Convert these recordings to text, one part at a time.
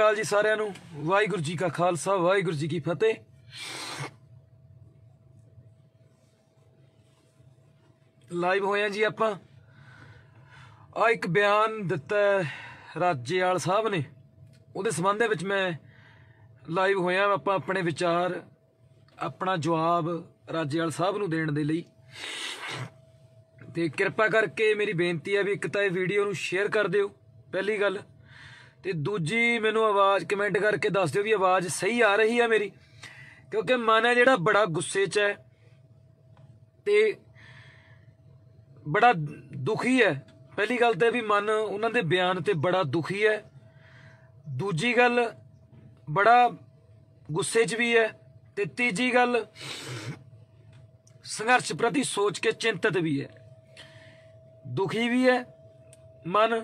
ਕਾਲ ਜੀ ਸਾਰਿਆਂ ਨੂੰ ਵਾਹਿਗੁਰੂ ਜੀ ਕਾ ਖਾਲਸਾ ਵਾਹਿਗੁਰੂ ਜੀ ਕੀ ਫਤਿਹ ਲਾਈਵ ਹੋਇਆ ਜੀ ਆਪਾਂ ਆ ਇੱਕ ਬਿਆਨ ਦਿੱਤਾ ਰਾਜੇਵਾਲ ਸਾਹਿਬ ਨੇ ਉਹਦੇ ਸੰਬੰਧ ਵਿੱਚ ਮੈਂ ਲਾਈਵ ਹੋਇਆ ਆਪਾਂ ਆਪਣੇ ਵਿਚਾਰ ਆਪਣਾ ਜਵਾਬ ਰਾਜੇਵਾਲ ਸਾਹਿਬ ਨੂੰ ਦੇਣ ਦੇ ਲਈ ਤੇ ਕਿਰਪਾ ਕਰਕੇ ਮੇਰੀ ਬੇਨਤੀ ਹੈ ਵੀ ਇੱਕ ਤਾਂ ਇਹ ਵੀਡੀਓ ਨੂੰ ਸ਼ੇਅਰ ਕਰ ਦਿਓ ਪਹਿਲੀ ਗੱਲ ਤੇ ਦੂਜੀ ਮੈਨੂੰ ਆਵਾਜ਼ ਕਮੈਂਟ ਕਰਕੇ ਦੱਸ ਦਿਓ ਵੀ ਆਵਾਜ਼ ਸਹੀ ਆ ਰਹੀ ਹੈ ਮੇਰੀ ਕਿਉਂਕਿ ਮਨ ਹੈ ਜਿਹੜਾ ਬੜਾ ਗੁੱਸੇ 'ਚ ਹੈ ਤੇ ਬੜਾ ਦੁਖੀ ਹੈ ਪਹਿਲੀ ਗੱਲ ਤੇ ਵੀ ਮਨ ਉਹਨਾਂ ਦੇ ਬਿਆਨ ਤੇ ਬੜਾ ਦੁਖੀ ਹੈ ਦੂਜੀ ਗੱਲ ਬੜਾ ਗੁੱਸੇ 'ਚ ਵੀ ਹੈ ਤੇ ਤੀਜੀ ਗੱਲ ਸੰਘਰਸ਼ ਪ੍ਰਤੀ ਸੋਚ ਕੇ ਚਿੰਤਤ ਵੀ ਹੈ ਦੁਖੀ ਵੀ ਹੈ ਮਨ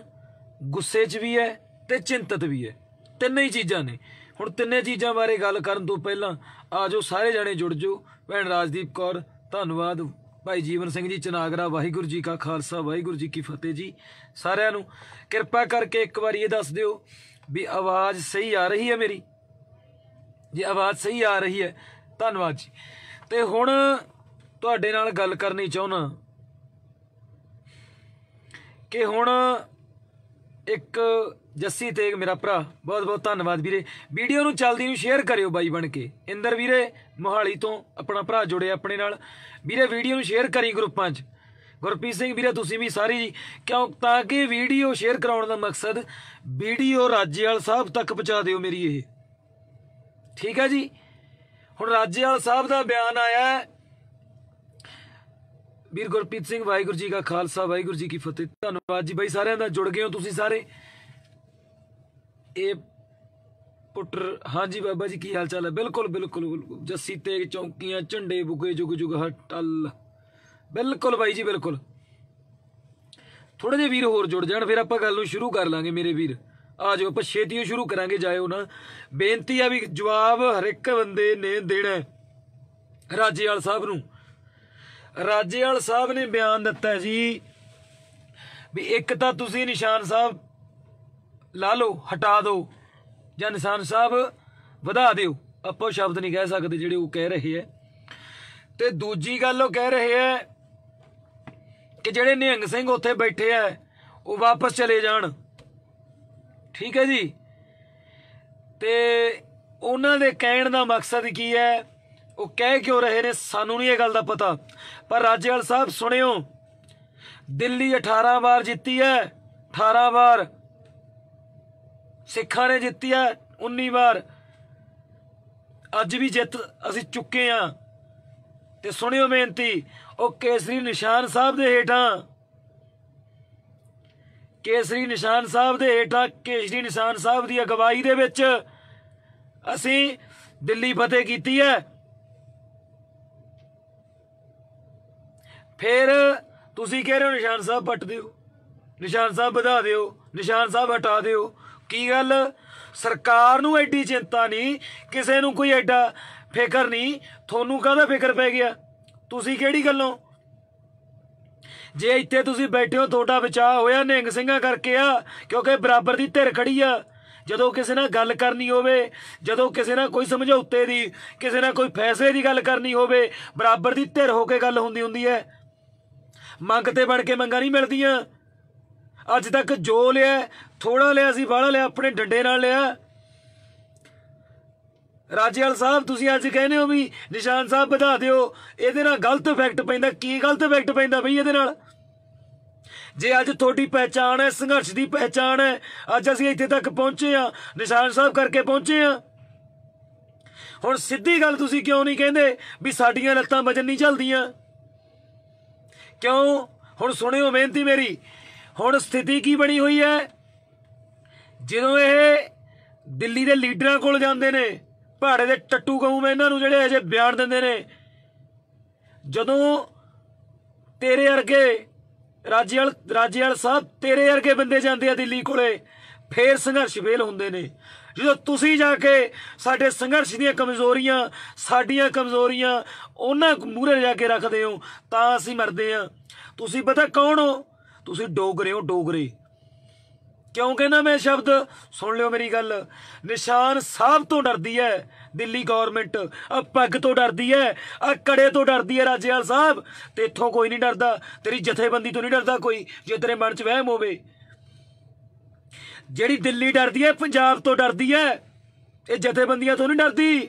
ਗੁੱਸੇ 'ਚ ਵੀ ਹੈ ਤੇ ਚਿੰਤਤ ਵੀ ਹੈ ਤਿੰਨੇ ਹੀ ਚੀਜ਼ਾਂ ਨੇ ਹੁਣ ਤਿੰਨੇ ਚੀਜ਼ਾਂ ਬਾਰੇ ਗੱਲ ਕਰਨ ਤੋਂ ਪਹਿਲਾਂ ਆਜੋ ਸਾਰੇ ਜਣੇ ਜੁੜ ਜਾਓ ਭੈਣ ਰਾਜਦੀਪ ਕੌਰ ਧੰਨਵਾਦ ਭਾਈ ਜੀਵਨ ਸਿੰਘ ਜੀ ਚਨਾਗਰਾ ਵਾਹਿਗੁਰੂ ਜੀ ਕਾ ਖਾਲਸਾ ਵਾਹਿਗੁਰੂ ਜੀ ਕੀ ਫਤਿਹ ਜੀ ਸਾਰਿਆਂ ਨੂੰ ਕਿਰਪਾ ਕਰਕੇ ਇੱਕ ਵਾਰੀ ਇਹ ਦੱਸ ਦਿਓ ਵੀ ਆਵਾਜ਼ ਸਹੀ ਆ ਰਹੀ ਹੈ ਮੇਰੀ ਜੇ ਆਵਾਜ਼ ਸਹੀ ਆ ਰਹੀ ਹੈ ਧੰਨਵਾਦ ਜੀ ਤੇ ਹੁਣ ਤੁਹਾਡੇ ਨਾਲ ਗੱਲ ਕਰਨੀ ਚਾਹੁੰਦਾ ਕਿ ਹੁਣ ਇੱਕ ਜੱਸੀ ਤੇਗ ਮੇਰਾ ਭਰਾ ਬਹੁਤ ਬਹੁਤ ਧੰਨਵਾਦ ਵੀਰੇ ਵੀਡੀਓ ਨੂੰ ਚਲਦੀ ਨੂੰ ਸ਼ੇਅਰ ਕਰਿਓ ਬਾਈ ਬਣ ਕੇ ਇੰਦਰ ਵੀਰੇ ਮੋਹਾਲੀ ਤੋਂ ਆਪਣਾ ਭਰਾ ਜੁੜਿਆ ਆਪਣੇ ਨਾਲ ਵੀਰੇ ਵੀਡੀਓ ਨੂੰ ਸ਼ੇਅਰ ਕਰੀ ਗਰੁੱਪਾਂ 'ਚ ਗੁਰਪ੍ਰੀਤ ਸਿੰਘ ਵੀਰੇ ਤੁਸੀਂ ਵੀ ਸਾਰੀ ਕਿਉਂ ਤਾਂ ਕਿ ਵੀਡੀਓ ਸ਼ੇਅਰ ਕਰਾਉਣ ਦਾ ਮਕਸਦ ਵੀਡੀਓ ਰਾਜੇਵਾਲ ਸਾਹਿਬ ਤੱਕ ਪਹੁੰਚਾ ਦਿਓ ਮੇਰੀ ਇਹ ਠੀਕ ਹੈ ਜੀ ਹੁਣ ਰਾਜੇਵਾਲ ਸਾਹਿਬ ਦਾ ਬਿਆਨ ਆਇਆ ਵੀਰ ਗੁਰਪ੍ਰੀਤ ਸਿੰਘ ਵਾਹਿਗੁਰੂ ਜੀ ਕਾ ਖਾਲਸਾ ਵਾਹਿਗੁਰੂ ਜੀ ਕੀ ਫਤਿਹ ਧੰਨਵਾਦ ਜੀ ਬਾਈ ਸਾਰਿਆਂ ਦਾ ਜੁੜ ਗਏ ਹੋ ਤੁਸੀਂ ਸਾਰੇ ਇਹ ਪੁੱਟਰ ਹਾਂਜੀ ਬਾਬਾ ਜੀ ਕੀ ਹਾਲ ਚਾਲ ਹੈ ਬਿਲਕੁਲ ਬਿਲਕੁਲ ਜੱਸੀ ਤੇ ਚੌਂਕੀਆਂ ਝੰਡੇ ਬੁਗੇ ਜੁਗ ਜੁਗ ਹਟਲ ਬਿਲਕੁਲ ਬਾਈ ਜੀ ਬਿਲਕੁਲ ਥੋੜੇ ਜਿਹੇ ਵੀਰ ਹੋਰ ਜੁੜ ਜਾਣ ਫਿਰ ਆਪਾਂ ਗੱਲ ਨੂੰ ਸ਼ੁਰੂ ਕਰ ਲਾਂਗੇ ਮੇਰੇ ਵੀਰ ਆ ਜਾਓ ਆਪਾਂ ਛੇਤੀ ਸ਼ੁਰੂ ਕਰਾਂਗੇ ਜਾਇਓ ਨਾ ਬੇਨਤੀ ਆ ਵੀ ਜਵਾਬ ਹਰ ਇੱਕ ਬੰਦੇ ਨੇ ਦੇਣਾ ਰਾਜੇਵਾਲ ਸਾਹਿਬ ਨੂੰ ਰਾਜੇਵਾਲ ਸਾਹਿਬ ਨੇ ਬਿਆਨ ਦਿੱਤਾ ਜੀ ਵੀ ਇੱਕ ਤਾਂ ਤੁਸੀਂ ਨਿਸ਼ਾਨ ਸਾਹਿਬ ਲਾ ਲਓ ਹਟਾ ਦਿਓ ਜਾਂ ਨਿਸ਼ਾਨ ਸਾਹਿਬ ਵਧਾ ਦਿਓ ਆਪੋ ਸ਼ਬਦ ਨਹੀਂ ਕਹਿ ਸਕਦੇ ਜਿਹੜੇ ਉਹ ਕਹਿ ਰਹੇ ਐ ਤੇ ਦੂਜੀ ਗੱਲ ਉਹ ਕਹਿ ਰਹੇ ਐ ਕਿ ਜਿਹੜੇ ਨਿਹੰਗ ਸਿੰਘ ਉੱਥੇ ਬੈਠੇ ਐ ਉਹ ਵਾਪਸ ਚਲੇ ਜਾਣ ਠੀਕ ਹੈ ਜੀ ਤੇ ਉਹਨਾਂ ਦੇ ਕਹਿਣ ਦਾ ਮਕਸਦ ਕੀ ਹੈ ਉਹ ਕਹਿ ਕਿਉਂ ਰਹੇ ਨੇ ਸਾਨੂੰ ਨਹੀਂ ਇਹ ਗੱਲ ਦਾ ਪਤਾ ਪਰ ਰਾਜੇਵਾਲ ਸਾਹਿਬ ਸੁਣਿਓ ਦਿੱਲੀ 18 ਵਾਰ ਜਿੱਤੀ ਹੈ 18 ਵਾਰ ਸਿੱਖਾਂ ਨੇ ਜਿੱਤੀ ਹੈ 19 ਵਾਰ ਅੱਜ ਵੀ ਜਿੱਤ ਅਸੀਂ ਚੁੱਕੇ ਆ ਤੇ ਸੁਣਿਓ ਬੇਨਤੀ ਉਹ ਕੇਸਰੀ ਨਿਸ਼ਾਨ ਸਾਹਿਬ ਦੇ ਹੇਠਾਂ ਕੇਸਰੀ ਨਿਸ਼ਾਨ ਸਾਹਿਬ ਦੇ ਹੇਠਾਂ ਕੇਸਰੀ ਨਿਸ਼ਾਨ ਸਾਹਿਬ ਦੀ ਅਗਵਾਈ ਦੇ ਵਿੱਚ ਅਸੀਂ ਦਿੱਲੀ ਫਤਿਹ ਕੀਤੀ ਹੈ ਫਿਰ ਤੁਸੀਂ ਕਹਿ ਰਹੇ ਹੋ ਨਿਸ਼ਾਨ ਸਾਹਿਬ ਪੱਟ ਦਿਓ ਨਿਸ਼ਾਨ ਸਾਹਿਬ ਵਧਾ ਦਿਓ ਨਿਸ਼ਾਨ ਸਾਹਿਬ ਹਟਾ ਦਿਓ ਕੀ ਗੱਲ ਸਰਕਾਰ ਨੂੰ ਐਡੀ ਚਿੰਤਾ ਨਹੀਂ ਕਿਸੇ ਨੂੰ ਕੋਈ ਐਡਾ ਫਿਕਰ ਨਹੀਂ ਤੁਹਾਨੂੰ ਕਾਹਦਾ ਫਿਕਰ ਪੈ ਗਿਆ ਤੁਸੀਂ ਕਿਹੜੀ ਗੱਲੋਂ ਜੇ ਇੱਥੇ ਤੁਸੀਂ ਬੈਠੇ ਹੋ ਤੁਹਾਡਾ ਵਿਚਾਰ ਹੋਇਆ ਨਿੰਗ ਸਿੰਘਾਂ ਕਰਕੇ ਆ ਕਿਉਂਕਿ ਬਰਾਬਰ ਦੀ ਧਿਰ ਖੜੀ ਆ ਜਦੋਂ ਕਿਸੇ ਨਾਲ ਗੱਲ ਕਰਨੀ ਹੋਵੇ ਜਦੋਂ ਕਿਸੇ ਨਾਲ ਕੋਈ ਸਮਝੌਤੇ ਦੀ ਕਿਸੇ ਨਾਲ ਕੋਈ ਫੈਸਲੇ ਦੀ ਗੱਲ ਕਰਨੀ ਹੋਵੇ ਬਰਾਬਰ ਦੀ ਧਿਰ ਹੋ ਕੇ ਗੱਲ ਹੁੰਦੀ ਹੁੰਦੀ ਹੈ ਮੰਗ ਤੇ ਕੇ ਮੰਗਾ ਨਹੀਂ ਮਿਲਦੀਆਂ ਅੱਜ ਤੱਕ ਜੋ ਲਿਆ ਥੋੜਾ ਲਿਆ ਸੀ ਬਾਹਲਾ ਲਿਆ ਆਪਣੇ ਡੰਡੇ ਨਾਲ ਲਿਆ ਰਾਜੇਵਾਲ ਸਾਹਿਬ ਤੁਸੀਂ ਅੱਜ ਕਹਿੰਦੇ ਹੋ ਵੀ ਨਿਸ਼ਾਨ ਸਾਹਿਬ ਵਧਾ ਦਿਓ ਇਹਦੇ ਨਾਲ ਗਲਤ ਇਫੈਕਟ ਪੈਂਦਾ ਕੀ ਗਲਤ ਇਫੈਕਟ ਪੈਂਦਾ ਬਈ ਇਹਦੇ ਨਾਲ ਜੇ ਅੱਜ ਤੁਹਾਡੀ ਪਹਿਚਾਣ ਹੈ ਸੰਘਰਸ਼ ਦੀ ਪਹਿਚਾਣ ਹੈ ਅੱਜ ਅਸੀਂ ਇੱਥੇ ਤੱਕ ਪਹੁੰਚੇ ਆ ਨਿਸ਼ਾਨ ਸਾਹਿਬ ਕਰਕੇ ਪਹੁੰਚੇ ਆ ਹੁਣ ਸਿੱਧੀ ਗੱਲ ਤੁਸੀਂ ਕਿਉਂ ਨਹੀਂ ਕਹਿੰਦੇ ਵੀ ਸਾਡੀਆਂ ਲੱਤਾਂ ਵਜਨ ਨਹੀਂ ਚੱਲਦੀਆਂ ਕਿਉਂ ਹੁਣ ਸੁਣਿਓ ਬੇਨਤੀ ਮੇਰੀ ਹੁਣ ਸਥਿਤੀ ਕੀ ਬਣੀ ਹੋਈ ਹੈ ਜਦੋਂ ਇਹ ਦਿੱਲੀ ਦੇ ਲੀਡਰਾਂ ਕੋਲ ਜਾਂਦੇ ਨੇ ਭਾੜੇ ਦੇ ਟੱਟੂ ਕਹੂੰ ਮੈਂ ਇਹਨਾਂ ਨੂੰ ਜਿਹੜੇ ਅਜੇ ਬਿਆਨ ਦਿੰਦੇ ਨੇ ਜਦੋਂ ਤੇਰੇ ਵਰਗੇ ਰਾਜੀਵਾਲ ਰਾਜੀਵਾਲ ਸਾਹਿਬ ਤੇਰੇ ਵਰਗੇ ਬੰਦੇ ਜਾਂਦੇ ਆ ਦਿੱਲੀ ਕੋਲੇ ਫੇਰ ਸੰਘਰਸ਼ ਫੇਲ ਹੁੰਦੇ ਨੇ ਜਦੋਂ ਤੁਸੀਂ ਜਾ ਕੇ ਸਾਡੇ ਸੰਘਰਸ਼ ਦੀਆਂ ਕਮਜ਼ੋਰੀਆਂ ਸਾਡੀਆਂ ਕਮਜ਼ੋਰੀਆਂ ਉਹਨਾਂ ਮੂਹਰੇ ਜਾ ਕੇ ਰੱਖਦੇ ਹੋ ਤਾਂ ਅਸੀਂ ਮਰਦੇ ਆ ਤੁਸੀਂ ਪਤਾ ਕੌਣ ਹੋ ਤੁਸੀਂ ਡੋਗਰੇ ਹੋ ਡੋਗਰੇ ਕਿਉਂ ਕਹਿੰਦਾ ਮੈਂ ਸ਼ਬਦ ਸੁਣ ਲਿਓ ਮੇਰੀ ਗੱਲ ਨਿਸ਼ਾਨ ਸਾਹਿਬ ਤੋਂ ਡਰਦੀ ਹੈ ਦਿੱਲੀ ਗਵਰਨਮੈਂਟ ਆ ਪੱਗ ਤੋਂ ਡਰਦੀ ਹੈ ਆ ਕੜੇ ਤੋਂ ਡਰਦੀ ਹੈ ਰਾਜੇਵਾਲ ਸਾਹਿਬ ਤੇ ਇੱਥੋਂ ਕੋਈ ਨਹੀਂ ਡਰਦਾ ਤੇਰੀ ਜਥੇਬੰਦੀ ਤੋਂ ਨਹੀਂ ਡਰਦਾ ਕੋਈ ਜੇ ਤੇਰੇ ਮਨ 'ਚ ਵਹਿਮ ਹੋਵੇ ਜਿਹੜੀ ਦਿੱਲੀ ਡਰਦੀ ਹੈ ਪੰਜਾਬ ਤੋਂ ਡਰਦੀ ਹੈ ਇਹ ਜਥੇਬੰਦੀਆਂ ਤੋਂ ਨਹੀਂ ਡਰਦੀ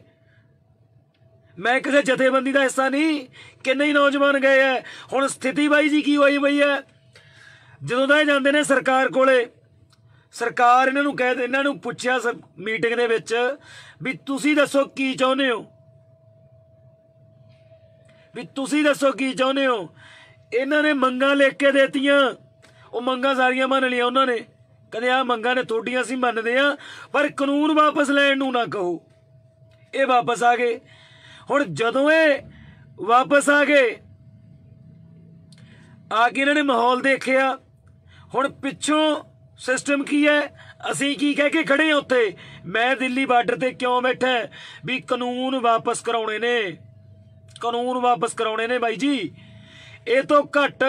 ਮੈਂ ਕਿਸੇ ਜਥੇਬੰਦੀ ਦਾ ਹਿੱਸਾ ਨਹੀਂ ਕਿੰਨੇ ਹੀ ਨੌਜਵਾਨ ਗਏ ਐ ਹੁਣ ਸਥਿਤੀ ਬਾਈ ਜੀ ਕੀ ਹੋਈ ਬਈ ਐ ਜਦੋਂ ਦਾ ਇਹ ਜਾਂਦੇ ਨੇ ਸਰਕਾਰ ਕੋਲੇ ਸਰਕਾਰ ਇਹਨਾਂ ਨੂੰ ਕਹਿ ਇਹਨਾਂ ਨੂੰ ਪੁੱਛਿਆ ਮੀਟਿੰਗ ਦੇ ਵਿੱਚ ਵੀ ਤੁਸੀਂ ਦੱਸੋ ਕੀ ਚਾਹੁੰਦੇ ਹੋ ਵੀ ਤੁਸੀਂ ਦੱਸੋ ਕੀ ਚਾਹੁੰਦੇ ਹੋ ਇਹਨਾਂ ਨੇ ਮੰਗਾਂ ਲਿਖ ਕੇ ਦੇਤੀਆਂ ਉਹ ਮੰਗਾਂ ਸਾਰੀਆਂ ਮੰਨ ਲਈਆਂ ਉਹਨਾਂ ਨੇ ਕਦੇ ਆ ਮੰਗਾ ਨੇ ਥੋਡੀਆਂ ਸੀ ਮੰਨਦੇ ਆ ਪਰ ਕਾਨੂੰਨ ਵਾਪਸ ਲੈਣ ਨੂੰ ਨਾ ਕਹੋ ਇਹ ਵਾਪਸ ਆ ਗਏ ਹੁਣ ਜਦੋਂ ਇਹ ਵਾਪਸ ਆ ਗਏ ਆ ਕੇ ਇਹਨਾਂ ਨੇ ਮਾਹੌਲ ਦੇਖਿਆ ਹੁਣ ਪਿੱਛੋਂ ਸਿਸਟਮ ਕੀ ਹੈ ਅਸੀਂ ਕੀ ਕਹਿ ਕੇ ਖੜੇ ਉੱਥੇ ਮੈਂ ਦਿੱਲੀ ਬਾਰਡਰ ਤੇ ਕਿਉਂ ਬੈਠਾ ਵੀ ਕਾਨੂੰਨ ਵਾਪਸ ਕਰਾਉਣੇ ਨੇ ਕਾਨੂੰਨ ਵਾਪਸ ਕਰਾਉਣੇ ਨੇ ਬਾਈ ਜੀ ਇਹ ਤੋਂ ਘੱਟ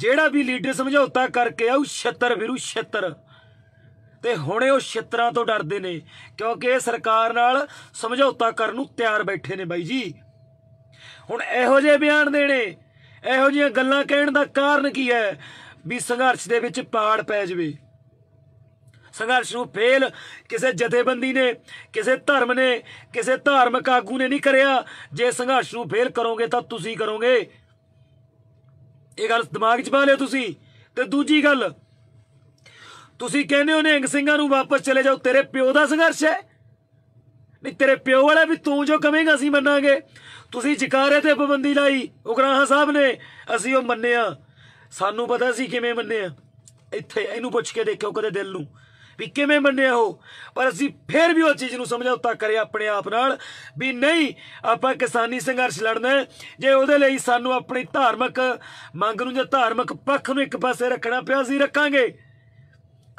ਜਿਹੜਾ ਵੀ ਲੀਡਰ ਸਮਝੌਤਾ ਕਰਕੇ ਆਉ ਛੱਤਰ ਵਿਰੂ ਛੱਤਰ ਤੇ ਹੁਣੇ ਉਹ ਛਿੱਤਰਾਂ ਤੋਂ ਡਰਦੇ ਨੇ ਕਿਉਂਕਿ ਇਹ ਸਰਕਾਰ ਨਾਲ ਸਮਝੌਤਾ ਕਰਨ ਨੂੰ ਤਿਆਰ ਬੈਠੇ ਨੇ ਬਾਈ ਜੀ ਹੁਣ ਇਹੋ ਜਿਹੇ ਬਿਆਨ ਦੇਣੇ ਇਹੋ ਜਿਹੀਆਂ ਗੱਲਾਂ ਕਹਿਣ ਦਾ ਕਾਰਨ ਕੀ ਹੈ ਵੀ ਸੰਘਰਸ਼ ਦੇ ਵਿੱਚ ਪਾੜ ਪੈ ਜਾਵੇ ਸੰਘਰਸ਼ ਨੂੰ ਫੇਲ ਕਿਸੇ ਜਥੇਬੰਦੀ ਨੇ ਕਿਸੇ ਧਰਮ ਨੇ ਕਿਸੇ ਧਾਰਮਿਕ ਆਗੂ ਨੇ ਨਹੀਂ ਕਰਿਆ ਜੇ ਸੰਘਰਸ਼ ਨੂੰ ਫੇਲ ਕਰੋਗੇ ਤਾਂ ਤੁਸੀਂ ਕਰੋਗੇ ਇਹ ਗੱਲ ਦਿਮਾਗ 'ਚ ਪਾ ਲਿਓ ਤੁਸੀਂ ਤੇ ਦੂਜੀ ਗੱਲ ਤੁਸੀਂ ਕਹਿੰਦੇ ਹੋ ਨਿਹੰਗ ਸਿੰਘਾਂ ਨੂੰ ਵਾਪਸ ਚਲੇ ਜਾਓ ਤੇਰੇ ਪਿਓ ਦਾ ਸੰਘਰਸ਼ ਹੈ ਨਹੀਂ ਤੇਰੇ ਪਿਓ ਵਾਲਾ ਵੀ ਤੂੰ ਜੋ ਕਵੇਂਗਾ ਅਸੀਂ ਮੰਨਾਂਗੇ ਤੁਸੀਂ ਜਕਾਰੇ ਤੇ ਪਾਬੰਦੀ ਲਾਈ ਉਗਰਾਹਾ ਸਾਹਿਬ ਨੇ ਅਸੀਂ ਉਹ ਮੰਨਿਆ ਸਾਨੂੰ ਪਤਾ ਸੀ ਕਿਵੇਂ ਮੰਨਿਆ ਇੱਥੇ ਇਹਨੂੰ ਪੁੱਛ ਕੇ ਦੇਖਿਓ ਕਦੇ ਦਿਲ ਨੂੰ ਵੀ ਕਿਵੇਂ ਮੰਨਿਆ ਹੋ ਪਰ ਅਸੀਂ ਫੇਰ ਵੀ ਉਹ ਚੀਜ਼ ਨੂੰ ਸਮਝੌਤਾ ਕਰਿਆ ਆਪਣੇ ਆਪ ਨਾਲ ਵੀ ਨਹੀਂ ਆਪਾਂ ਕਿਸਾਨੀ ਸੰਘਰਸ਼ ਲੜਨਾ ਜੇ ਉਹਦੇ ਲਈ ਸਾਨੂੰ ਆਪਣੀ ਧਾਰਮਿਕ ਮੰਗ ਨੂੰ ਜਾਂ ਧਾਰਮਿਕ ਪੱਖ ਨੂੰ ਇੱਕ ਪਾਸੇ ਰੱਖਣਾ ਪਿਆ ਅਸੀਂ ਰੱਖਾਂਗੇ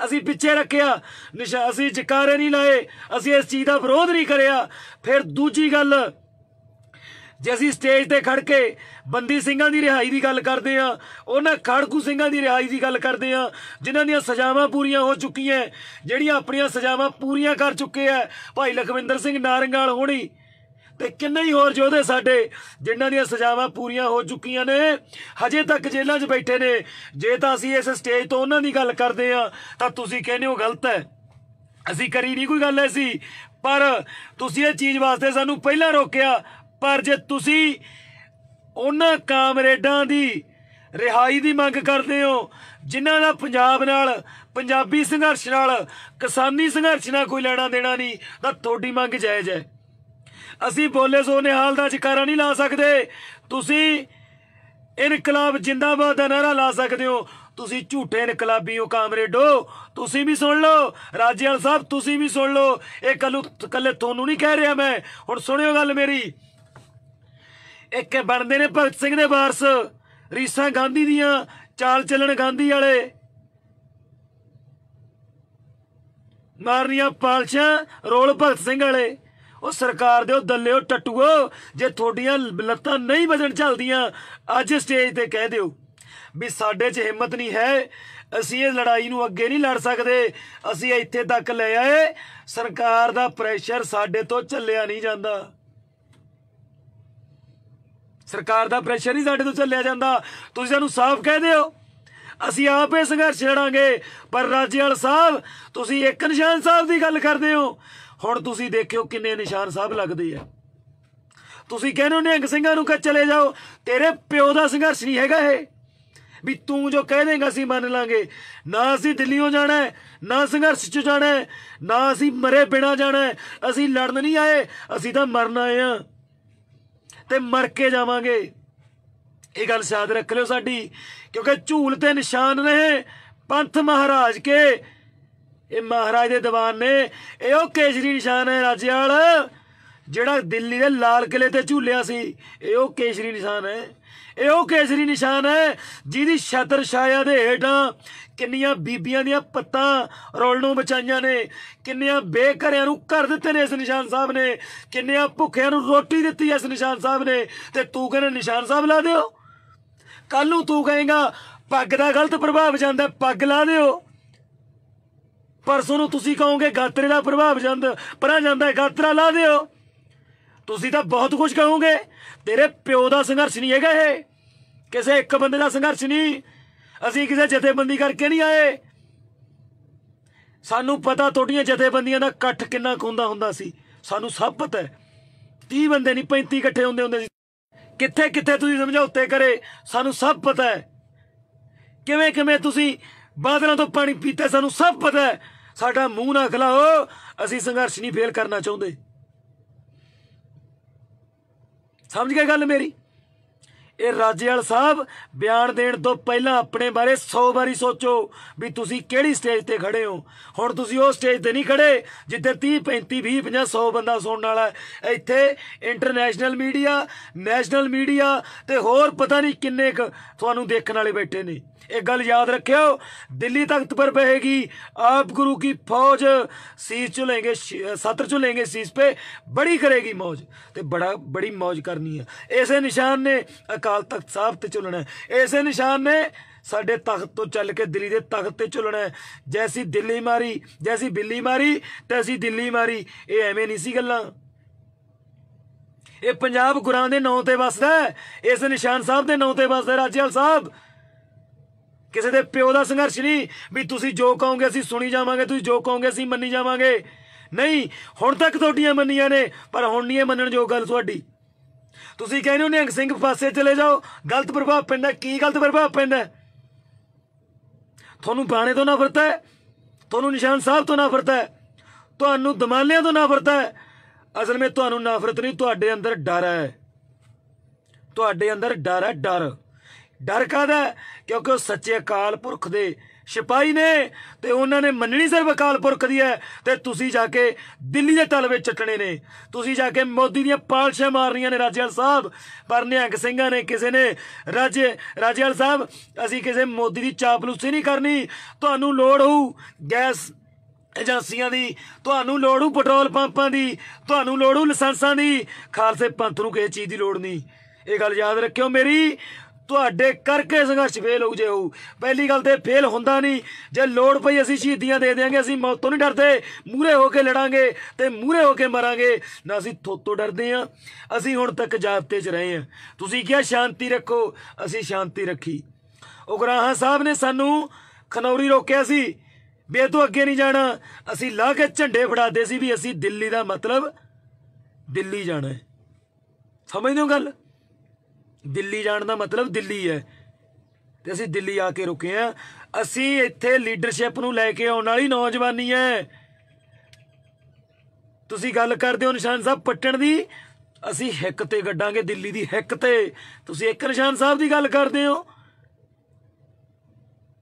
ਅਸੀਂ ਪਿੱਛੇ ਰੱਖਿਆ ਨਿਸ਼ਾ ਅਸੀਂ ਜਕਾਰੇ ਨਹੀਂ ਲਾਏ ਅਸੀਂ ਇਸ ਚੀਜ਼ ਦਾ ਵਿਰੋਧ ਨਹੀਂ ਕਰਿਆ ਫਿਰ ਦੂਜੀ ਗੱਲ ਜੇ ਅਸੀਂ ਸਟੇਜ ਤੇ ਖੜ ਕੇ ਬੰਦੀ ਸਿੰਘਾਂ ਦੀ ਰਿਹਾਈ ਦੀ ਗੱਲ ਕਰਦੇ ਆ ਉਹਨਾਂ ਖੜਕੂ ਸਿੰਘਾਂ ਦੀ ਰਿਹਾਈ ਦੀ ਗੱਲ ਕਰਦੇ ਆ ਜਿਨ੍ਹਾਂ ਦੀਆਂ ਸਜ਼ਾਵਾਂ ਪੂਰੀਆਂ ਹੋ ਚੁੱਕੀਆਂ ਜਿਹੜੀਆਂ ਆਪਣੀਆਂ ਸਜ਼ਾਵਾਂ ਪੂਰੀਆਂ ਕਰ ਚੁੱਕੇ ਆ ਭਾਈ ਲਖਵਿੰਦਰ ਸਿੰਘ ਨਾਰੰਗਾਲ ਹੋਣੀ ਤੇ ਕਿੰਨੇ ਹੀ ਹੋਰ ਯੋਧੇ ਸਾਡੇ ਜਿਨ੍ਹਾਂ ਦੀਆਂ ਸਜ਼ਾਵਾਂ ਪੂਰੀਆਂ ਹੋ ਚੁੱਕੀਆਂ ਨੇ ਹਜੇ ਤੱਕ ਜੇਲ੍ਹਾਂ 'ਚ ਬੈਠੇ ਨੇ ਜੇ ਤਾਂ ਅਸੀਂ ਇਸ ਸਟੇਜ ਤੋਂ ਉਹਨਾਂ ਦੀ ਗੱਲ ਕਰਦੇ ਆ ਤਾਂ ਤੁਸੀਂ ਕਹਿੰਦੇ ਹੋ ਗਲਤ ਹੈ ਅਸੀਂ ਕਰੀ ਨਹੀਂ ਕੋਈ ਗੱਲ ਐਸੀ ਪਰ ਤੁਸੀਂ ਇਹ ਚੀਜ਼ ਵਾਸਤੇ ਸਾਨੂੰ ਪਹਿਲਾਂ ਰੋਕਿਆ ਪਰ ਜੇ ਤੁਸੀਂ ਉਹਨਾਂ ਕਾਮਰੇਡਾਂ ਦੀ ਰਿਹਾਈ ਦੀ ਮੰਗ ਕਰਦੇ ਹੋ ਜਿਨ੍ਹਾਂ ਦਾ ਪੰਜਾਬ ਨਾਲ ਪੰਜਾਬੀ ਸੰਘਰਸ਼ ਨਾਲ ਕਿਸਾਨੀ ਸੰਘਰਸ਼ ਨਾਲ ਕੋਈ ਲੈਣਾ ਦੇਣਾ ਨਹੀਂ ਤਾਂ ਤੁਹਾਡੀ ਮੰਗ ਜਾਇਜ਼ ਹੈ ਅਸੀਂ ਬੋਲੇ ਸੋ ਨਿਹਾਲ ਦਾ ਜ਼ਿਕਰ ਨਹੀਂ ਲਾ ਸਕਦੇ ਤੁਸੀਂ ਇਨਕਲਾਬ ਜਿੰਦਾਬਾਦ ਦਾ ਨਾਰਾ ਲਾ ਸਕਦੇ ਹੋ ਤੁਸੀਂ ਝੂਠੇ ਇਨਕਲਾਬੀ ਹੋ ਕਾਮਰੇਡੋ ਤੁਸੀਂ ਵੀ ਸੁਣ ਲਓ ਰਾਜੇਵਾਲ ਸਾਹਿਬ ਤੁਸੀਂ ਵੀ ਸੁਣ ਲਓ ਇਹ ਕੱਲੂ ਕੱਲੇ ਤੁਹਾਨੂੰ ਨਹੀਂ ਕਹਿ ਰਿਹਾ ਮੈਂ ਹੁਣ ਸੁਣਿਓ ਗੱਲ ਮੇਰੀ ਇੱਕ ਬਣਦੇ ਨੇ ਭਗਤ ਸਿੰਘ ਦੇ ਵਾਰਸ ਰੀਸਾ ਗਾਂਧੀ ਦੀਆਂ ਚਾਲ ਚੱਲਣ ਗਾਂਧੀ ਵਾਲੇ ਮਾਰਨੀਆਂ ਪਾਲਸ਼ਾਂ ਰੋਲ ਭਗਤ ਸਿੰਘ ਵਾਲੇ ਉਹ ਸਰਕਾਰ ਦੇ ਉਹ ਦੱਲਿਓ ਟੱਟੂਓ ਜੇ ਤੁਹਾਡੀਆਂ ਲੱਤਾਂ ਨਹੀਂ ਵਜਣ ਚੱਲਦੀਆਂ ਅੱਜ ਸਟੇਜ ਤੇ ਕਹਿ ਦਿਓ ਵੀ ਸਾਡੇ 'ਚ ਹਿੰਮਤ ਨਹੀਂ ਹੈ ਅਸੀਂ ਇਹ ਲੜਾਈ ਨੂੰ ਅੱਗੇ ਨਹੀਂ ਲੜ ਸਕਦੇ ਅਸੀਂ ਇੱਥੇ ਤੱਕ ਲੈ ਆਏ ਸਰਕਾਰ ਦਾ ਪ੍ਰੈਸ਼ਰ ਸਾਡੇ ਤੋਂ ਚੱਲਿਆ ਨਹੀਂ ਜਾਂਦਾ ਸਰਕਾਰ ਦਾ ਪ੍ਰੈਸ਼ਰ ਨਹੀਂ ਸਾਡੇ ਤੋਂ ਚੱਲਿਆ ਜਾਂਦਾ ਤੁਸੀਂ ਸਾਨੂੰ ਸਾਫ਼ ਕਹਦੇ ਹੋ ਅਸੀਂ ਆਪੇ ਸੰਘਰਸ਼ ਲੜਾਂਗੇ ਪਰ ਰਾਜੇਵਾਲ ਸਾਹਿਬ ਤੁਸੀਂ ਇੱਕ ਨਿਸ਼ਾਨ ਸਾਹਿਬ ਦੀ ਗੱਲ ਕਰਦੇ ਹੋ ਹੁਣ ਤੁਸੀਂ ਦੇਖਿਓ ਕਿੰਨੇ ਨਿਸ਼ਾਨ ਸਾਹਿਬ ਲੱਗਦੇ ਆ ਤੁਸੀਂ ਕਹਿੰਦੇ ਹੋ ਨਿਹੰਗ ਸਿੰਘਾਂ ਨੂੰ ਕਹ ਚਲੇ ਜਾਓ ਤੇਰੇ ਪਿਓ ਦਾ ਸੰਘਰਸ਼ ਨਹੀਂ ਹੈਗਾ ਇਹ ਵੀ ਤੂੰ ਜੋ ਕਹਿ ਦੇਂਗਾ ਅਸੀਂ ਮੰਨ ਲਾਂਗੇ ਨਾ ਅਸੀਂ ਦਿੱਲੀੋਂ ਜਾਣਾ ਨਾ ਸੰਘਰਸ਼ 'ਚ ਜਾਣਾ ਨਾ ਅਸੀਂ ਮਰੇ ਬਿਨਾ ਜਾਣਾ ਅਸੀਂ ਲੜਨ ਨਹੀਂ ਆਏ ਅਸੀਂ ਤਾਂ ਮਰਨ ਆਏ ਆ ਤੇ ਮਰ ਕੇ ਜਾਵਾਂਗੇ ਇਹ ਗੱਲ ਯਾਦ ਰੱਖ ਲਿਓ ਸਾਡੀ ਕਿਉਂਕਿ ਝੂਲ ਤੇ ਨਿਸ਼ਾਨ ਨੇ ਪੰਥ ਮਹਾਰਾਜ ਕੇ ਇਹ ਮਹਾਰਾਜ ਦੇ ਦੀਵਾਨ ਨੇ ਇਹ ਉਹ ਕੇਸਰੀ ਨਿਸ਼ਾਨ ਹੈ ਰਾਜੇ ਵਾਲ ਜਿਹੜਾ ਦਿੱਲੀ ਦੇ ਲਾਲ ਕਿਲੇ ਤੇ ਝੂਲਿਆ ਸੀ ਇਹ ਉਹ ਕੇਸਰੀ ਨਿਸ਼ਾਨ ਹੈ ਇਹ ਉਹ ਕੇਸਰੀ ਨਿਸ਼ਾਨ ਹੈ ਜਿਹਦੀ ਛਤਰ ਛਾਇਆ ਦੇ ਹੇਠਾਂ ਕਿੰਨੀਆਂ ਬੀਬੀਆਂ ਦੀਆਂ ਪੱਤਾਂ ਰੋਲਣੋਂ ਬਚਾਈਆਂ ਨੇ ਕਿੰਨੀਆਂ ਬੇਘਰਿਆਂ ਨੂੰ ਘਰ ਦਿੱਤੇ ਨੇ ਇਸ ਨਿਸ਼ਾਨ ਸਾਹਿਬ ਨੇ ਕਿੰਨੀਆਂ ਭੁੱਖਿਆਂ ਨੂੰ ਰੋਟੀ ਦਿੱਤੀ ਇਸ ਨਿਸ਼ਾਨ ਸਾਹਿਬ ਨੇ ਤੇ ਤੂੰ ਕਹਿੰਦਾ ਨਿਸ਼ਾਨ ਸਾਹਿਬ ਲਾ ਦਿਓ ਕੱਲ ਨੂੰ ਤੂੰ ਕਹੇਗਾ ਪੱਗ ਦਾ ਗਲਤ ਪ੍ਰਭਾਵ ਜਾਂਦਾ ਪੱਗ ਲਾ ਦਿਓ ਪਰਸੋਂ ਨੂੰ ਤੁਸੀਂ ਕਹੋਗੇ ਗਾਤਰੇ ਦਾ ਪ੍ਰਭਾਵ ਜਾਂਦਾ ਪਰਾਂ ਜਾਂਦਾ ਗਾਤਰਾ ਲਾ ਦਿਓ ਤੁਸੀਂ ਤਾਂ ਬਹੁਤ ਕੁਝ ਕਹੋਗੇ ਤੇਰੇ ਪਿਓ ਦਾ ਸੰਘਰਸ਼ ਨਹੀਂ ਹੈਗਾ ਇਹ ਕਿਸੇ ਇੱਕ ਬੰਦੇ ਦਾ ਸੰਘਰਸ਼ ਨਹੀਂ ਅਸੀਂ ਕਿਸੇ ਜਥੇਬੰਦੀ ਕਰਕੇ ਨਹੀਂ ਆਏ ਸਾਨੂੰ ਪਤਾ ਤੁਹਾਡੀਆਂ ਜਥੇਬੰਦੀਆਂ ਦਾ ਇਕੱਠ ਕਿੰਨਾ ਹੁੰਦਾ ਹੁੰਦਾ ਸੀ ਸਾਨੂੰ ਸਭ ਪਤਾ ਹੈ 30 ਬੰਦੇ ਨਹੀਂ 35 ਇਕੱਠੇ ਹੁੰਦੇ ਹੁੰਦੇ ਸੀ ਕਿੱਥੇ ਕਿੱਥੇ ਤੁਸੀਂ ਸਮਝੌਤੇ ਕਰੇ ਸਾਨੂੰ ਸਭ ਪਤਾ ਹੈ ਕਿਵੇਂ ਕਿਵੇਂ ਤੁਸੀਂ ਬਾਦਲਾਂ ਤੋਂ ਪਾਣੀ ਪੀਤਾ ਸਾਨੂੰ ਸਭ ਪਤਾ ਹੈ ਸਾਡਾ ਮੂੰਹ ਨਾ ਖਲਾਓ ਅਸੀਂ ਸੰਘਰਸ਼ ਨਹੀਂ ਫੇਲ ਕਰਨਾ ਚਾਹੁੰਦੇ ਸਮਝ ਗਏ ਗੱਲ ਮੇਰੀ ਇਹ ਰਾਜੇਵਾਲ ਸਾਹਿਬ ਬਿਆਨ ਦੇਣ ਤੋਂ ਪਹਿਲਾਂ ਆਪਣੇ ਬਾਰੇ 100 ਵਾਰੀ ਸੋਚੋ ਵੀ ਤੁਸੀਂ ਕਿਹੜੀ ਸਟੇਜ ਤੇ ਖੜੇ ਹੋ ਹੁਣ ਤੁਸੀਂ ਉਹ ਸਟੇਜ ਤੇ ਨਹੀਂ ਖੜੇ ਜਿੱਥੇ 30 35 20 50 100 ਬੰਦਾ ਸੁਣਨ ਵਾਲਾ ਇੱਥੇ ਇੰਟਰਨੈਸ਼ਨਲ ਮੀਡੀਆ ਨੈਸ਼ਨਲ ਮੀਡੀਆ ਤੇ ਹੋਰ ਪਤਾ ਨਹੀਂ ਕਿੰਨੇ ਤੁਹਾਨੂੰ ਦੇਖਣ ਵਾਲੇ ਬੈਠੇ ਨੇ ਇਹ ਗੱਲ ਯਾਦ ਰੱਖਿਓ ਦਿੱਲੀ ਤਖਤ ਪਰ ਬਹੇਗੀ ਆਪ ਗੁਰੂ ਕੀ ਫੌਜ ਸੀਸ ਚੁਲੇਗੇ ਸੱਤਰ ਚੁਲੇਗੇ ਸੀਸ ਤੇ ਬੜੀ ਕਰੇਗੀ ਮੌਜ ਤੇ ਬੜਾ ਬੜੀ ਮौज ਕਰਨੀ ਹੈ ਐਸੇ ਨਿਸ਼ਾਨ ਨੇ ਅਕਾਲ ਤਖਤ ਸਾਹਿਬ ਤੇ ਚੁਲਣਾ ਐਸੇ ਨਿਸ਼ਾਨ ਨੇ ਸਾਡੇ ਤਖਤ ਤੋਂ ਚੱਲ ਕੇ ਦਿੱਲੀ ਦੇ ਤਖਤ ਤੇ ਚੁਲਣਾ ਜੈਸੀ ਦਿੱਲੀ ਮਾਰੀ ਜੈਸੀ ਬਿੱਲੀ ਮਾਰੀ ਤੈਸੀ ਦਿੱਲੀ ਮਾਰੀ ਇਹ ਐਵੇਂ ਨਹੀਂ ਸੀ ਗੱਲਾਂ ਇਹ ਪੰਜਾਬ ਗੁਰਾਂ ਦੇ ਨਾਂ ਤੇ ਵਸਦਾ ਇਸ ਨਿਸ਼ਾਨ ਸਾਹਿਬ ਦੇ ਨਾਂ ਤੇ ਵਸਦਾ ਰਾਜੇਵਾਲ ਸਾਹਿਬ ਕਿਸੇ ਦੇ ਪਿਓ ਦਾ ਸੰਘਰਸ਼ ਨਹੀਂ ਵੀ ਤੁਸੀਂ ਜੋ ਕਹੋਗੇ ਅਸੀਂ ਸੁਣੀ ਜਾਵਾਂਗੇ ਤੁਸੀਂ ਜੋ ਕਹੋਗੇ ਅਸੀਂ ਮੰਨੀ ਜਾਵਾਂਗੇ ਨਹੀਂ ਹੁਣ ਤੱਕ ਤੁਹਾਡੀਆਂ ਮੰਨੀਆਂ ਨੇ ਪਰ ਹੁਣ ਨਹੀਂ ਇਹ ਮੰਨਣ ਜੋ ਗੱਲ ਤੁਹਾਡੀ ਤੁਸੀਂ ਕਹਿੰਦੇ ਹੋ ਨਿਹੰਗ ਸਿੰਘ ਪਾਸੇ ਚਲੇ ਜਾਓ ਗਲਤ ਪ੍ਰਭਾਵ ਪੈਂਦਾ ਕੀ ਗਲਤ ਪ੍ਰਭਾਵ ਪੈਂਦਾ ਤੁਹਾਨੂੰ ਬਾਣੇ ਤੋਂ ਨਫ਼ਰਤ ਹੈ ਤੁਹਾਨੂੰ ਨਿਸ਼ਾਨ ਸਾਹਿਬ ਤੋਂ ਨਫ਼ਰਤ ਹੈ ਤੁਹਾਨੂੰ ਦਮਾਲਿਆਂ ਤੋਂ ਨਫ਼ਰਤ ਹੈ ਅਸਲ ਵਿੱਚ ਤੁਹਾਨੂੰ ਨਫ਼ਰਤ ਨਹੀਂ ਤੁਹਾਡੇ ਅੰਦਰ ਡਰ ਹੈ ਤੁਹਾਡੇ ਅੰਦਰ ਡਰ ਹੈ ਡਰ ਡਰ ਕਾਦਾ ਕਿਉਂਕਿ ਉਹ ਸੱਚੇ ਅਕਾਲ ਪੁਰਖ ਦੇ ਸਿਪਾਈ ਨੇ ਤੇ ਉਹਨਾਂ ਨੇ ਮੰਨਣੀ ਸਿਰਫ ਅਕਾਲ ਪੁਰਖ ਦੀ ਹੈ ਤੇ ਤੁਸੀਂ ਜਾ ਕੇ ਦਿੱਲੀ ਦੇ ਤਲਵੇ ਚੱਟਣੇ ਨੇ ਤੁਸੀਂ ਜਾ ਕੇ ਮੋਦੀ ਦੀਆਂ ਪਾਲਸ਼ਾਂ ਮਾਰਨੀਆਂ ਨੇ ਰਾਜੇਵਾਲ ਸਾਹਿਬ ਪਰ ਨਿਹੰਗ ਸਿੰਘਾਂ ਨੇ ਕਿਸੇ ਨੇ ਰਾਜੇ ਰਾਜੇਵਾਲ ਸਾਹਿਬ ਅਸੀਂ ਕਿਸੇ ਮੋਦੀ ਦੀ ਚਾਪਲੂਸੀ ਨਹੀਂ ਕਰਨੀ ਤੁਹਾਨੂੰ ਲੋੜ ਹੋਊ ਗੈਸ ਏਜੰਸੀਆਂ ਦੀ ਤੁਹਾਨੂੰ ਲੋੜ ਹੋਊ ਪੈਟਰੋਲ ਪੰਪਾਂ ਦੀ ਤੁਹਾਨੂੰ ਲੋੜ ਹੋਊ ਲਾਇਸੈਂਸਾਂ ਦੀ ਖਾਲਸੇ ਪੰਥ ਨੂੰ ਕਿਸੇ ਚੀਜ਼ ਦੀ ਲੋੜ ਨਹੀਂ ਇਹ ਗੱਲ ਯਾਦ ਰੱਖਿਓ ਮੇਰੀ ਤੁਹਾਡੇ ਕਰਕੇ ਸੰਘਰਸ਼ ਫੇਲ ਹੋ ਜੇ ਹੋਊ ਪਹਿਲੀ ਗੱਲ ਤੇ ਫੇਲ ਹੁੰਦਾ ਨਹੀਂ ਜੇ ਲੋੜ ਪਈ ਅਸੀਂ ਸ਼ਹੀਦੀਆਂ ਦੇ ਦੇਾਂਗੇ ਅਸੀਂ ਮੌਤ ਤੋਂ ਨਹੀਂ ਡਰਦੇ ਮੂਰੇ ਹੋ ਕੇ ਲੜਾਂਗੇ ਤੇ ਮੂਰੇ ਹੋ ਕੇ ਮਰਾਂਗੇ ਨਾ ਅਸੀਂ ਥੋਤੋਂ ਡਰਦੇ ਆ ਅਸੀਂ ਹੁਣ ਤੱਕ ਜਾਬਤੇ 'ਚ ਰਹੇ ਆ ਤੁਸੀਂ ਕਿਹਾ ਸ਼ਾਂਤੀ ਰੱਖੋ ਅਸੀਂ ਸ਼ਾਂਤੀ ਰੱਖੀ ਉਗਰਾਹਾਂ ਸਾਹਿਬ ਨੇ ਸਾਨੂੰ ਖਨੌਰੀ ਰੋਕਿਆ ਸੀ ਬੇ ਤੂੰ ਅੱਗੇ ਨਹੀਂ ਜਾਣਾ ਅਸੀਂ ਲਾ ਕੇ ਝੰਡੇ ਫੜਾਦੇ ਸੀ ਵੀ ਅਸੀਂ ਦਿੱਲੀ ਦਾ ਮਤਲਬ ਦਿੱਲੀ ਜਾਣਾ ਹੈ ਸਮਝਦੇ ਹੋ ਗੱਲ ਦਿੱਲੀ ਜਾਣ ਦਾ ਮਤਲਬ ਦਿੱਲੀ ਹੈ ਤੇ ਅਸੀਂ ਦਿੱਲੀ ਆ ਕੇ ਰੁਕੇ ਆ ਅਸੀਂ ਇੱਥੇ ਲੀਡਰਸ਼ਿਪ ਨੂੰ ਲੈ ਕੇ ਆਉਣ ਵਾਲੀ ਨੌਜਵਾਨੀ ਹੈ ਤੁਸੀਂ ਗੱਲ ਕਰਦੇ ਹੋ ਨਿਸ਼ਾਨ ਸਾਹਿਬ ਪੱਟਣ ਦੀ ਅਸੀਂ ਹਿੱਕ ਤੇ ਗੱਡਾਂਗੇ ਦਿੱਲੀ ਦੀ ਹਿੱਕ ਤੇ ਤੁਸੀਂ ਇੱਕ ਨਿਸ਼ਾਨ ਸਾਹਿਬ ਦੀ ਗੱਲ ਕਰਦੇ ਹੋ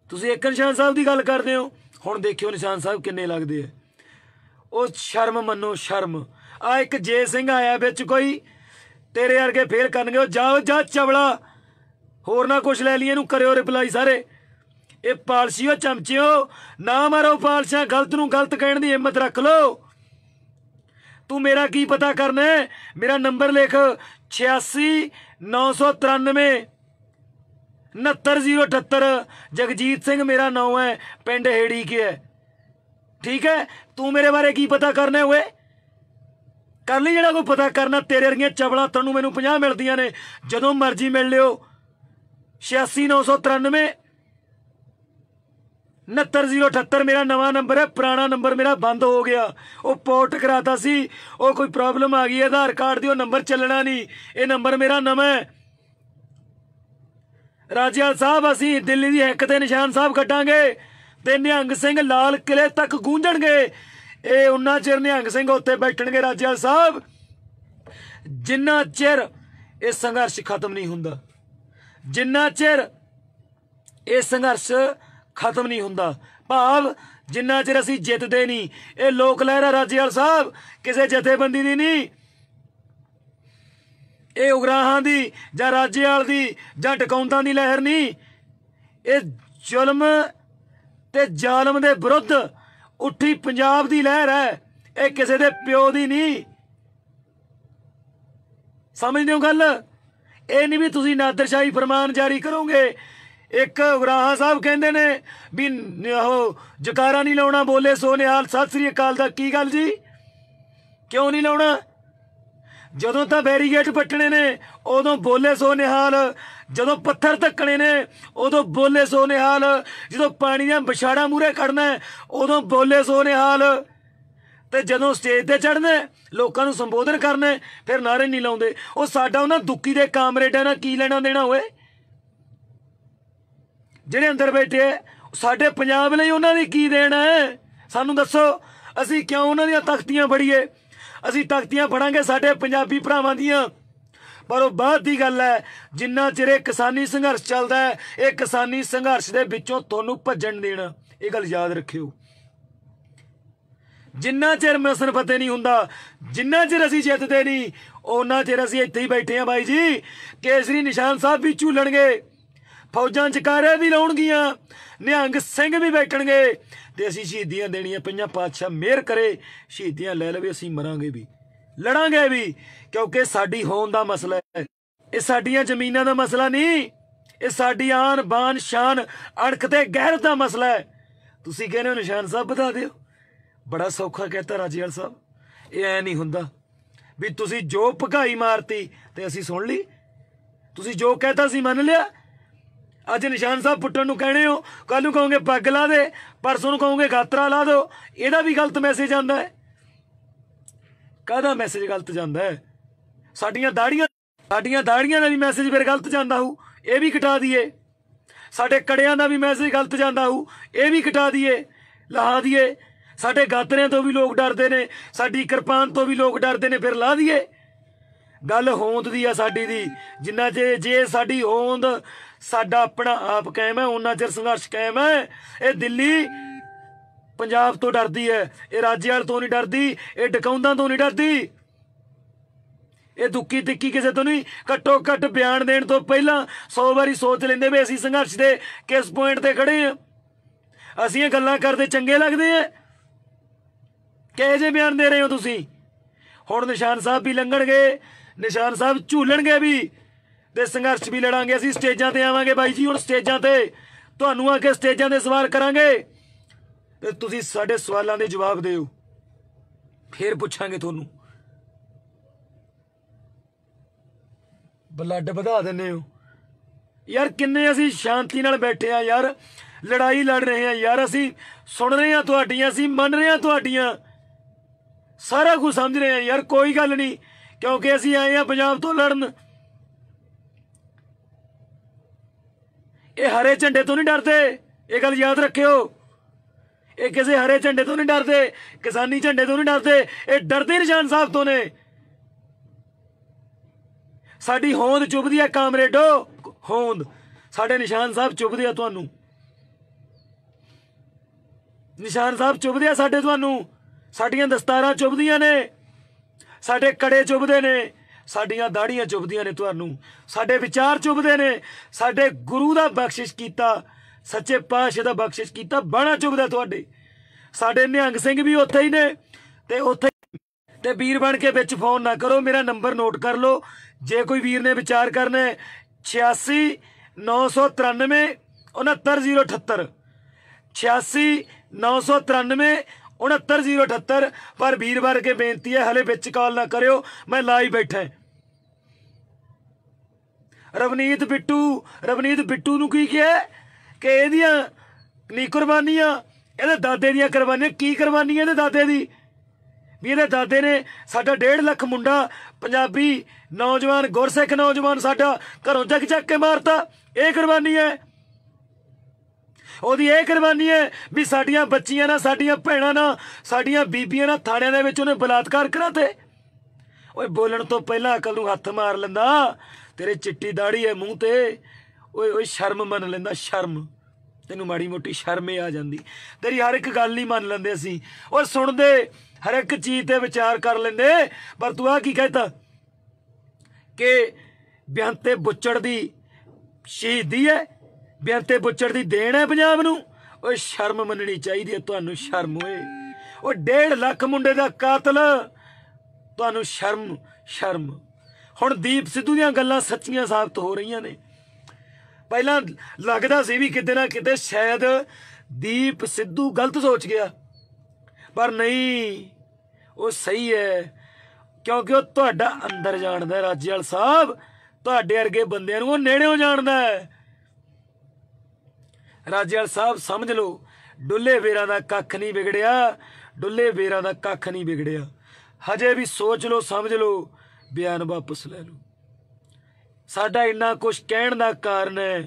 ਤੁਸੀਂ ਇੱਕ ਨਿਸ਼ਾਨ ਸਾਹਿਬ ਦੀ ਗੱਲ ਕਰਦੇ ਹੋ ਹੁਣ ਦੇਖਿਓ ਨਿਸ਼ਾਨ ਸਾਹਿਬ ਕਿੰਨੇ ਲੱਗਦੇ ਆ ਉਹ ਸ਼ਰਮ ਮੰਨੋ ਸ਼ਰਮ ਆ ਇੱਕ ਜੇ ਸਿੰਘ ਆਇਆ ਵਿੱਚ ਕੋਈ ਤੇਰੇ ਵਰਗੇ ਫੇਰ ਕਰਨਗੇ ਉਹ ਜਾ ਜਾ ਚਵਲਾ ਹੋਰ ਨਾ ਕੁਛ ਲੈ ਲਈ ਇਹਨੂੰ ਕਰਿਓ ਰਿਪਲਾਈ ਸਾਰੇ ਇਹ ਪਾਲਸੀਓ ਚਮਚਿਓ ਨਾ ਮਾਰੋ ਪਾਲਸ਼ਾ ਗਲਤ ਨੂੰ ਗਲਤ ਕਹਿਣ ਦੀ ਹਿੰਮਤ ਰੱਖ ਲੋ ਤੂੰ ਮੇਰਾ ਕੀ ਪਤਾ ਕਰਨਾ ਮੇਰਾ ਨੰਬਰ ਲਿਖ 86 993 ਜਗਜੀਤ ਸਿੰਘ ਮੇਰਾ ਨਾਮ ਹੈ ਪਿੰਡ ਹੇੜੀ ਕੇ ਹੈ ਠੀਕ ਹੈ ਤੂੰ ਮੇਰੇ ਬਾਰੇ ਕੀ ਪਤਾ ਕਰਨਾ ਓਏ ਕਰ ਲਈ ਜਿਹੜਾ ਕੋਈ ਪਤਾ ਕਰਨਾ ਤੇਰੇ ਵਰਗੀਆਂ ਚਵਲਾ ਤੈਨੂੰ ਮੈਨੂੰ 50 ਮਿਲਦੀਆਂ ਨੇ ਜਦੋਂ ਮਰਜ਼ੀ ਮਿਲ ਲਿਓ 86993 97078 ਮੇਰਾ ਨਵਾਂ ਨੰਬਰ ਹੈ ਪੁਰਾਣਾ ਨੰਬਰ ਮੇਰਾ ਬੰਦ ਹੋ ਗਿਆ ਉਹ ਪੋਰਟ ਕਰਾਤਾ ਸੀ ਉਹ ਕੋਈ ਪ੍ਰੋਬਲਮ ਆ ਗਈ ਆਧਾਰ ਕਾਰਡ ਦੀ ਉਹ ਨੰਬਰ ਚੱਲਣਾ ਨਹੀਂ ਇਹ ਨੰਬਰ ਮੇਰਾ ਨਵਾਂ ਹੈ ਰਾਜਿਆ ਸਾਹਿਬ ਅਸੀਂ ਦਿੱਲੀ ਦੀ ਹੱਕ ਤੇ ਨਿਸ਼ਾਨ ਸਾਹਿਬ ਕੱਟਾਂਗੇ ਤੇ ਨਿਹੰਗ ਸਿੰਘ ਲਾਲ ਕਿਲੇ ਤੱਕ ਗੂੰਜਣਗੇ ਇਹ ਉਹਨਾਂ ਚਿਰ ਨਿਹੰਗ ਸਿੰਘ ਉੱਥੇ ਬੈਠਣਗੇ ਰਾਜਾ ਸਾਹਿਬ ਜਿੰਨਾ ਚਿਰ ਇਹ ਸੰਘਰਸ਼ ਖਤਮ ਨਹੀਂ ਹੁੰਦਾ ਜਿੰਨਾ ਚਿਰ ਇਹ ਸੰਘਰਸ਼ ਖਤਮ ਨਹੀਂ ਹੁੰਦਾ ਭਾਵ ਜਿੰਨਾ ਚਿਰ ਅਸੀਂ ਜਿੱਤਦੇ ਨਹੀਂ ਇਹ ਲੋਕ ਲਹਿਰਾ ਰਾਜੇਵਾਲ ਸਾਹਿਬ ਕਿਸੇ ਜਥੇਬੰਦੀ ਦੀ ਨਹੀਂ ਇਹ ਉਗਰਾਹਾਂ ਦੀ ਜਾਂ ਰਾਜੇਵਾਲ ਦੀ ਜਾਂ ਟਕਾਉਂਦਾਂ ਦੀ ਲਹਿਰ ਨਹੀਂ ਇਹ ਜ਼ੁਲਮ ਤੇ ਜ਼ਾਲਮ ਦੇ ਵਿਰੁੱਧ ਉੱਠੀ ਪੰਜਾਬ ਦੀ ਲਹਿਰ ਹੈ ਇਹ ਕਿਸੇ ਦੇ ਪਿਓ ਦੀ ਨਹੀਂ ਸਮਝਦੇ ਹੋ ਗੱਲ ਇਹ ਨਹੀਂ ਵੀ ਤੁਸੀਂ ਨਾਦਰਸ਼ਾਹੀ ਫਰਮਾਨ ਜਾਰੀ ਕਰੋਗੇ ਇੱਕ ਉਗਰਾਹਾ ਸਾਹਿਬ ਕਹਿੰਦੇ ਨੇ ਵੀ ਉਹ ਜਕਾਰਾ ਨਹੀਂ ਲਾਉਣਾ ਬੋਲੇ ਸੋਨਿਆਲ ਸਤਿ ਸ੍ਰੀ ਅਕਾਲ ਦਾ ਕੀ ਗੱਲ ਜੀ ਕਿਉਂ ਨਹੀਂ ਲਾਉਣਾ ਜਦੋਂ ਤਾਂ ਬੈਰੀਗੇਟ ਪੱਟਣੇ ਨੇ ਉਦੋਂ ਬੋਲੇ ਸੋਨਿਆਲ ਜਦੋਂ ਪੱਥਰ ਧੱਕਣੇ ਨੇ ਉਦੋਂ ਬੋਲੇ ਸੋ ਨਿਹਾਲ ਜਦੋਂ ਪਾਣੀ ਦੀਆਂ ਵਿਛਾੜਾਂ ਮੂਰੇ ਖੜਨਾ ਉਦੋਂ ਬੋਲੇ ਸੋ ਨਿਹਾਲ ਤੇ ਜਦੋਂ ਸਟੇਜ ਤੇ ਚੜਨਾ ਲੋਕਾਂ ਨੂੰ ਸੰਬੋਧਨ ਕਰਨਾ ਫਿਰ ਨਾਰੇ ਨਹੀਂ ਲਾਉਂਦੇ ਉਹ ਸਾਡਾ ਉਹਨਾਂ ਦੁੱਕੀ ਦੇ ਕਾਮਰੇਡਾਂ ਨਾਲ ਕੀ ਲੈਣਾ ਦੇਣਾ ਓਏ ਜਿਹੜੇ ਅੰਦਰ ਬੈਠੇ ਸਾਡੇ ਪੰਜਾਬ ਲਈ ਉਹਨਾਂ ਦੀ ਕੀ ਦੇਣਾ ਸਾਨੂੰ ਦੱਸੋ ਅਸੀਂ ਕਿਉਂ ਉਹਨਾਂ ਦੀਆਂ ਤਖਤੀਆਂ ਫੜੀਏ ਅਸੀਂ ਤਖਤੀਆਂ ਫੜਾਂਗੇ ਸਾਡੇ ਪੰਜਾਬੀ ਭਰਾਵਾਂ ਦੀਆਂ ਪਰ ਉਹ ਬਾਅਦ ਦੀ ਗੱਲ ਹੈ ਜਿੰਨਾ ਚਿਰ ਇਹ ਕਿਸਾਨੀ ਸੰਘਰਸ਼ ਚੱਲਦਾ ਹੈ ਇਹ ਕਿਸਾਨੀ ਸੰਘਰਸ਼ ਦੇ ਵਿੱਚੋਂ ਤੁਹਾਨੂੰ ਭੱਜਣ ਦੇਣਾ ਇਹ ਗੱਲ ਯਾਦ ਰੱਖਿਓ ਜਿੰਨਾ ਚਿਰ ਮਸਨ ਫਤੇ ਨਹੀਂ ਹੁੰਦਾ ਜਿੰਨਾ ਚਿਰ ਅਸੀਂ ਜਿੱਤਦੇ ਨਹੀਂ ਉਹਨਾਂ ਚਿਰ ਅਸੀਂ ਇੱਥੇ ਹੀ ਬੈਠੇ ਆ ਬਾਈ ਜੀ ਕੇਸਰੀ ਨਿਸ਼ਾਨ ਸਾਹਿਬ ਵੀ ਝੂਲਣਗੇ ਫੌਜਾਂ ਕਾਰੇ ਵੀ ਲਾਉਣਗੀਆਂ ਨਿਹੰਗ ਸਿੰਘ ਵੀ ਬੈਠਣਗੇ ਤੇ ਅਸੀਂ ਸ਼ਹੀਦੀਆਂ ਦੇਣੀਆਂ ਪਈਆਂ ਪਾਤਸ਼ਾਹ ਮਿਹਰ ਕਰੇ ਸ਼ਹੀਦੀਆਂ ਲੈ ਲਵੇ ਅਸੀਂ ਮਰਾਂਗੇ ਵੀ ਲੜਾਂਗੇ ਵੀ ਕਿਉਂਕਿ ਸਾਡੀ ਹੋਣ ਦਾ ਮਸਲਾ ਹੈ ਇਹ ਸਾਡੀਆਂ ਜ਼ਮੀਨਾਂ ਦਾ ਮਸਲਾ ਨਹੀਂ ਇਹ ਸਾਡੀ ਆਨ ਬਾਨ ਸ਼ਾਨ ਅਣਖ ਤੇ ਗਹਿਰਤ ਦਾ ਮਸਲਾ ਹੈ ਤੁਸੀਂ ਕਹਿੰਦੇ ਹੋ ਨਿਸ਼ਾਨ ਸਾਹਿਬ ਬਤਾ ਦਿਓ ਬੜਾ ਸੌਖਾ ਕਹਤਾ ਰਾਜੀਵਾਲ ਸਾਹਿਬ ਇਹ ਐ ਨਹੀਂ ਹੁੰਦਾ ਵੀ ਤੁਸੀਂ ਜੋ ਭਗਾਈ ਮਾਰਤੀ ਤੇ ਅਸੀਂ ਸੁਣ ਲਈ ਤੁਸੀਂ ਜੋ ਕਹਤਾ ਸੀ ਮੰਨ ਲਿਆ ਅੱਜ ਨਿਸ਼ਾਨ ਸਾਹਿਬ ਪੁੱਟਣ ਨੂੰ ਕਹਿਣੇ ਹੋ ਕੱਲ ਨੂੰ ਕਹੋਗੇ ਪੱਗ ਲਾ ਦੇ ਪਰਸੋਂ ਨੂੰ ਕਹੋਗੇ ਗਾਤਰਾ ਲਾ ਦਿਓ ਇਹਦਾ ਵੀ ਗਲਤ ਮੈਸੇਜ ਆਂਦਾ ਹੈ ਕਾਹਦਾ ਮੈਸੇਜ ਗਲਤ ਜਾਂਦਾ ਹੈ ਸਾਡੀਆਂ ਦਾੜੀਆਂ ਸਾਡੀਆਂ ਦਾੜੀਆਂ ਦਾ ਵੀ ਮੈਸੇਜ ਫਿਰ ਗਲਤ ਜਾਂਦਾ ਹੂ ਇਹ ਵੀ ਘਟਾ ਦਈਏ ਸਾਡੇ ਕੜਿਆਂ ਦਾ ਵੀ ਮੈਸੇਜ ਗਲਤ ਜਾਂਦਾ ਹੂ ਇਹ ਵੀ ਘਟਾ ਦਈਏ ਲਾ ਦਈਏ ਸਾਡੇ ਗਾਤਰਿਆਂ ਤੋਂ ਵੀ ਲੋਕ ਡਰਦੇ ਨੇ ਸਾਡੀ ਕਿਰਪਾਨ ਤੋਂ ਵੀ ਲੋਕ ਡਰਦੇ ਨੇ ਫਿਰ ਲਾ ਦਈਏ ਗੱਲ ਹੋਂਦ ਦੀ ਆ ਸਾਡੀ ਦੀ ਜਿੰਨਾ ਜੇ ਜੇ ਸਾਡੀ ਹੋਂਦ ਸਾਡਾ ਆਪਣਾ ਆਪ ਕਾਇਮ ਹੈ ਉਹਨਾਂ ਚਿਰ ਸੰਘਰਸ਼ ਕਾਇਮ ਹੈ ਇਹ ਦਿੱਲੀ ਪੰਜਾਬ ਤੋਂ ਡਰਦੀ ਹੈ ਇਹ ਰਾਜਿਆਲ ਤੋਂ ਨਹੀਂ ਡਰਦੀ ਇਹ ਡਕਾਉਂਦਾਂ ਤੋਂ ਨਹੀਂ ਡਰਦੀ ਇਹ ਦੁੱਕੀ ਤਿੱਕੀ ਕਿਸੇ ਤੋਂ ਨਹੀਂ ਘੱਟੋ ਘੱਟ ਬਿਆਨ ਦੇਣ ਤੋਂ ਪਹਿਲਾਂ 100 ਵਾਰੀ ਸੋਚ ਲੈਂਦੇ ਵੀ ਅਸੀਂ ਸੰਘਰਸ਼ ਦੇ ਕਿਸ ਪੁਆਇੰਟ ਤੇ ਖੜੇ ਆ ਅਸੀਂ ਇਹ ਗੱਲਾਂ ਕਰਦੇ ਚੰਗੇ ਲੱਗਦੇ ਆ ਕਿਹੋ ਜਿਹੇ ਬਿਆਨ ਦੇ ਰਹੇ ਹੋ ਤੁਸੀਂ ਹੁਣ ਨਿਸ਼ਾਨ ਸਾਹਿਬ ਵੀ ਲੰਘਣਗੇ ਨਿਸ਼ਾਨ ਸਾਹਿਬ ਝੂਲਣਗੇ ਵੀ ਤੇ ਸੰਘਰਸ਼ ਵੀ ਲੜਾਂਗੇ ਅਸੀਂ ਸਟੇਜਾਂ ਤੇ ਆਵਾਂਗੇ ਬਾਈ ਜੀ ਹੁਣ ਸਟੇਜਾਂ ਤੇ ਤੁਹਾਨੂੰ ਆ ਕੇ ਸਟੇਜਾਂ ਦੇ ਸਵਾਲ ਕਰਾਂਗੇ ਤੇ ਤੁਸੀਂ ਸਾਡੇ ਸਵਾਲਾਂ ਦੇ ਜਵਾਬ ਦਿਓ ਫੇਰ ਪੁੱਛਾਂਗੇ ਤੁਹਾਨੂੰ ਬਲੱਡ ਵਧਾ ਦਿੰਨੇ ਹੋ ਯਾਰ ਕਿੰਨੇ ਅਸੀਂ ਸ਼ਾਂਤੀ ਨਾਲ ਬੈਠੇ ਆ ਯਾਰ ਲੜਾਈ ਲੜ ਰਹੇ ਆ ਯਾਰ ਅਸੀਂ ਸੁਣ ਰਹੇ ਆ ਤੁਹਾਡੀਆਂ ਅਸੀਂ ਮੰਨ ਰਹੇ ਆ ਤੁਹਾਡੀਆਂ ਸਾਰਾ ਕੁਝ ਸਮਝ ਰਹੇ ਆ ਯਾਰ ਕੋਈ ਗੱਲ ਨਹੀਂ ਕਿਉਂਕਿ ਅਸੀਂ ਆਏ ਆ ਪੰਜਾਬ ਤੋਂ ਲੜਨ ਇਹ ਹਰੇ ਝੰਡੇ ਤੋਂ ਨਹੀਂ ਡਰਦੇ ਇਹ ਗੱਲ ਯਾਦ ਰੱਖਿਓ ਇਹ ਕਿਸੇ ਹਰੇ ਝੰਡੇ ਤੋਂ ਨਹੀਂ ਡਰਦੇ ਕਿਸਾਨੀ ਝੰਡੇ ਤੋਂ ਨਹੀਂ ਡਰਦੇ ਇਹ ਡਰਦੇ ਨਿਸ਼ਾਨ ਸਾਹਿਬ ਤੋਂ ਨੇ ਸਾਡੀ ਹੋਂਦ ਚੁਬਦੀ ਆ ਕਾਮਰੇਡੋ ਹੋਂਦ ਸਾਡੇ ਨਿਸ਼ਾਨ ਸਾਹਿਬ ਚੁਬਦੇ ਆ ਤੁਹਾਨੂੰ ਨਿਸ਼ਾਨ ਸਾਹਿਬ ਚੁਬਦੇ ਆ ਸਾਡੇ ਤੁਹਾਨੂੰ ਸਾਡੀਆਂ ਦਸਤਾਰਾਂ ਚੁਬਦੀਆਂ ਨੇ ਸਾਡੇ ਕੜੇ ਚੁਬਦੇ ਨੇ ਸਾਡੀਆਂ ਦਾੜੀਆਂ ਚੁਬਦੀਆਂ ਨੇ ਤੁਹਾਨੂੰ ਸਾਡੇ ਵਿਚਾਰ ਚੁਬਦੇ ਨੇ ਸਾਡੇ ਗੁਰੂ ਦਾ ਬਖਸ਼ਿਸ਼ ਕੀਤਾ ਸੱਚੇ ਪਾਤਸ਼ਾਹ ਦਾ ਬਖਸ਼ਿਸ਼ ਕੀਤਾ ਬਾਣਾ ਚੁਬਦਾ ਤੁਹਾਡੇ ਸਾਡੇ ਨਿਹੰਗ ਸਿੰਘ ਵੀ ਉੱਥੇ ਹੀ ਨੇ ਤੇ ਉੱਥੇ ਤੇ ਵੀਰ ਬਣ ਕੇ ਵਿੱਚ ਫੋਨ ਨਾ ਕਰੋ ਮੇਰਾ ਨੰਬਰ ਨੋਟ ਕਰ ਲਓ ਜੇ ਕੋਈ ਵੀਰ ਨੇ ਵਿਚਾਰ ਕਰਨਾ ਹੈ 86 993 69098 86 993 69098 ਪਰ ਵੀਰਵਾਰ ਕੇ ਬੇਨਤੀ ਹੈ ਹਲੇ ਵਿੱਚ ਕਾਲ ਨਾ ਕਰਿਓ ਮੈਂ ਲਾਈ ਬੈਠਾ ਰਵਨੀਤ ਬਿੱਟੂ ਰਵਨੀਤ ਬਿੱਟੂ ਨੂੰ ਕੀ ਕਿਹਾ ਕਿ ਇਹਦੀਆਂ ਨੀ ਕੁਰਬਾਨੀਆਂ ਇਹਦੇ ਦਾਦੇ ਦੀਆਂ ਕੁਰਬਾਨੀਆਂ ਕੀ ਕੁਰਬਾਨੀਆਂ ਇਹਦੇ ਦਾਦੇ ਦੀ ਵੀ ਇਹਦੇ ਦਾਦੇ ਨੇ ਸਾਡਾ 1.5 ਲੱਖ ਮੁੰਡਾ ਪੰਜਾਬੀ ਨੌਜਵਾਨ ਗੁਰਸਿੱਖ ਨੌਜਵਾਨ ਸਾਡਾ ਘਰੋਂ ਜਗ ਚੱਕ ਕੇ ਮਾਰਤਾ ਇਹ ਕੁਰਬਾਨੀ ਹੈ ਉਹਦੀ ਇਹ ਕੁਰਬਾਨੀ ਹੈ ਵੀ ਸਾਡੀਆਂ ਬੱਚੀਆਂ ਨਾਲ ਸਾਡੀਆਂ ਭੈਣਾਂ ਨਾਲ ਸਾਡੀਆਂ ਬੀਬੀਆਂ ਨਾਲ ਥਾਣਿਆਂ ਦੇ ਵਿੱਚ ਉਹਨੇ ਬਲਾਤਕਾਰ ਤੇ ਓਏ ਬੋਲਣ ਤੋਂ ਪਹਿਲਾਂ ਅਕਲ ਨੂੰ ਹੱਥ ਮਾਰ ਲੈਂਦਾ ਤੇਰੇ ਚਿੱਟੀ ਦਾੜੀ ਹੈ ਮੂੰਹ ਤੇ ਓਏ ਓਏ ਸ਼ਰਮ ਮੰਨ ਲੈਂਦਾ ਸ਼ਰਮ ਤੈਨੂੰ ਮਾੜੀ ਮੋਟੀ ਸ਼ਰਮੇ ਆ ਜਾਂਦੀ ਤੇਰੀ ਹਰ ਇੱਕ ਗੱਲ ਹੀ ਮੰਨ ਲੈਂਦੇ ਅਸੀਂ ਓਏ ਸੁਣਦੇ ਹਰ ਇੱਕ ਚੀਜ਼ ਤੇ ਵਿਚਾਰ ਕਰ ਲੈਂਦੇ ਪਰ ਤੂੰ ਆ ਕੀ ਕਹਿਤਾ ਕਿ ਬਿਆਨਤੇ ਬੁੱਚੜ ਦੀ ਸ਼ਹੀਦੀ ਹੈ ਬਿਆਨਤੇ ਬੁੱਚੜ ਦੀ ਦੇਣ ਹੈ ਪੰਜਾਬ ਨੂੰ ਓਏ ਸ਼ਰਮ ਮੰਨਣੀ ਚਾਹੀਦੀ ਹੈ ਤੁਹਾਨੂੰ ਸ਼ਰਮ ਓਏ ਉਹ 1.5 ਲੱਖ ਮੁੰਡੇ ਦਾ ਕਾਤਲ ਤੁਹਾਨੂੰ ਸ਼ਰਮ ਸ਼ਰਮ ਹੁਣ ਦੀਪ ਸਿੱਧੂ ਦੀਆਂ ਗੱਲਾਂ ਸੱਚੀਆਂ ਸਾਬਤ ਹੋ ਰਹੀਆਂ ਨੇ ਪਹਿਲਾਂ ਲੱਗਦਾ ਸੀ ਵੀ ਕਿਤੇ ਨਾ ਕਿਤੇ ਸ਼ਾਇਦ ਦੀਪ ਸਿੱਧੂ ਗਲਤ ਸੋਚ ਗਿਆ ਪਰ ਨਹੀਂ ਉਹ ਸਹੀ ਹੈ ਕਿਉਂਕਿ ਉਹ ਤੁਹਾਡਾ ਅੰਦਰ ਜਾਣਦਾ ਹੈ ਰਾਜੇਵਾਲ ਸਾਹਿਬ ਤੁਹਾਡੇ ਵਰਗੇ ਬੰਦਿਆਂ ਨੂੰ ਉਹ ਨੇੜਿਓਂ ਜਾਣਦਾ ਹੈ ਰਾਜੇਵਾਲ ਸਾਹਿਬ ਸਮਝ ਲਓ ਡੁੱਲੇ ਵੇਰਾਂ ਦਾ ਕੱਖ ਨਹੀਂ ਵਿਗੜਿਆ ਡੁੱਲੇ ਵੇਰਾਂ ਦਾ ਕੱਖ ਨਹੀਂ ਵਿਗੜਿਆ ਹਜੇ ਵੀ ਸੋਚ ਲਓ ਸਮਝ ਲਓ ਬਿਆਨ ਵਾਪਸ ਲੈ ਲਓ ਸਾਡਾ ਇੰਨਾ ਕੁਝ ਕਹਿਣ ਦਾ ਕਾਰਨ ਹੈ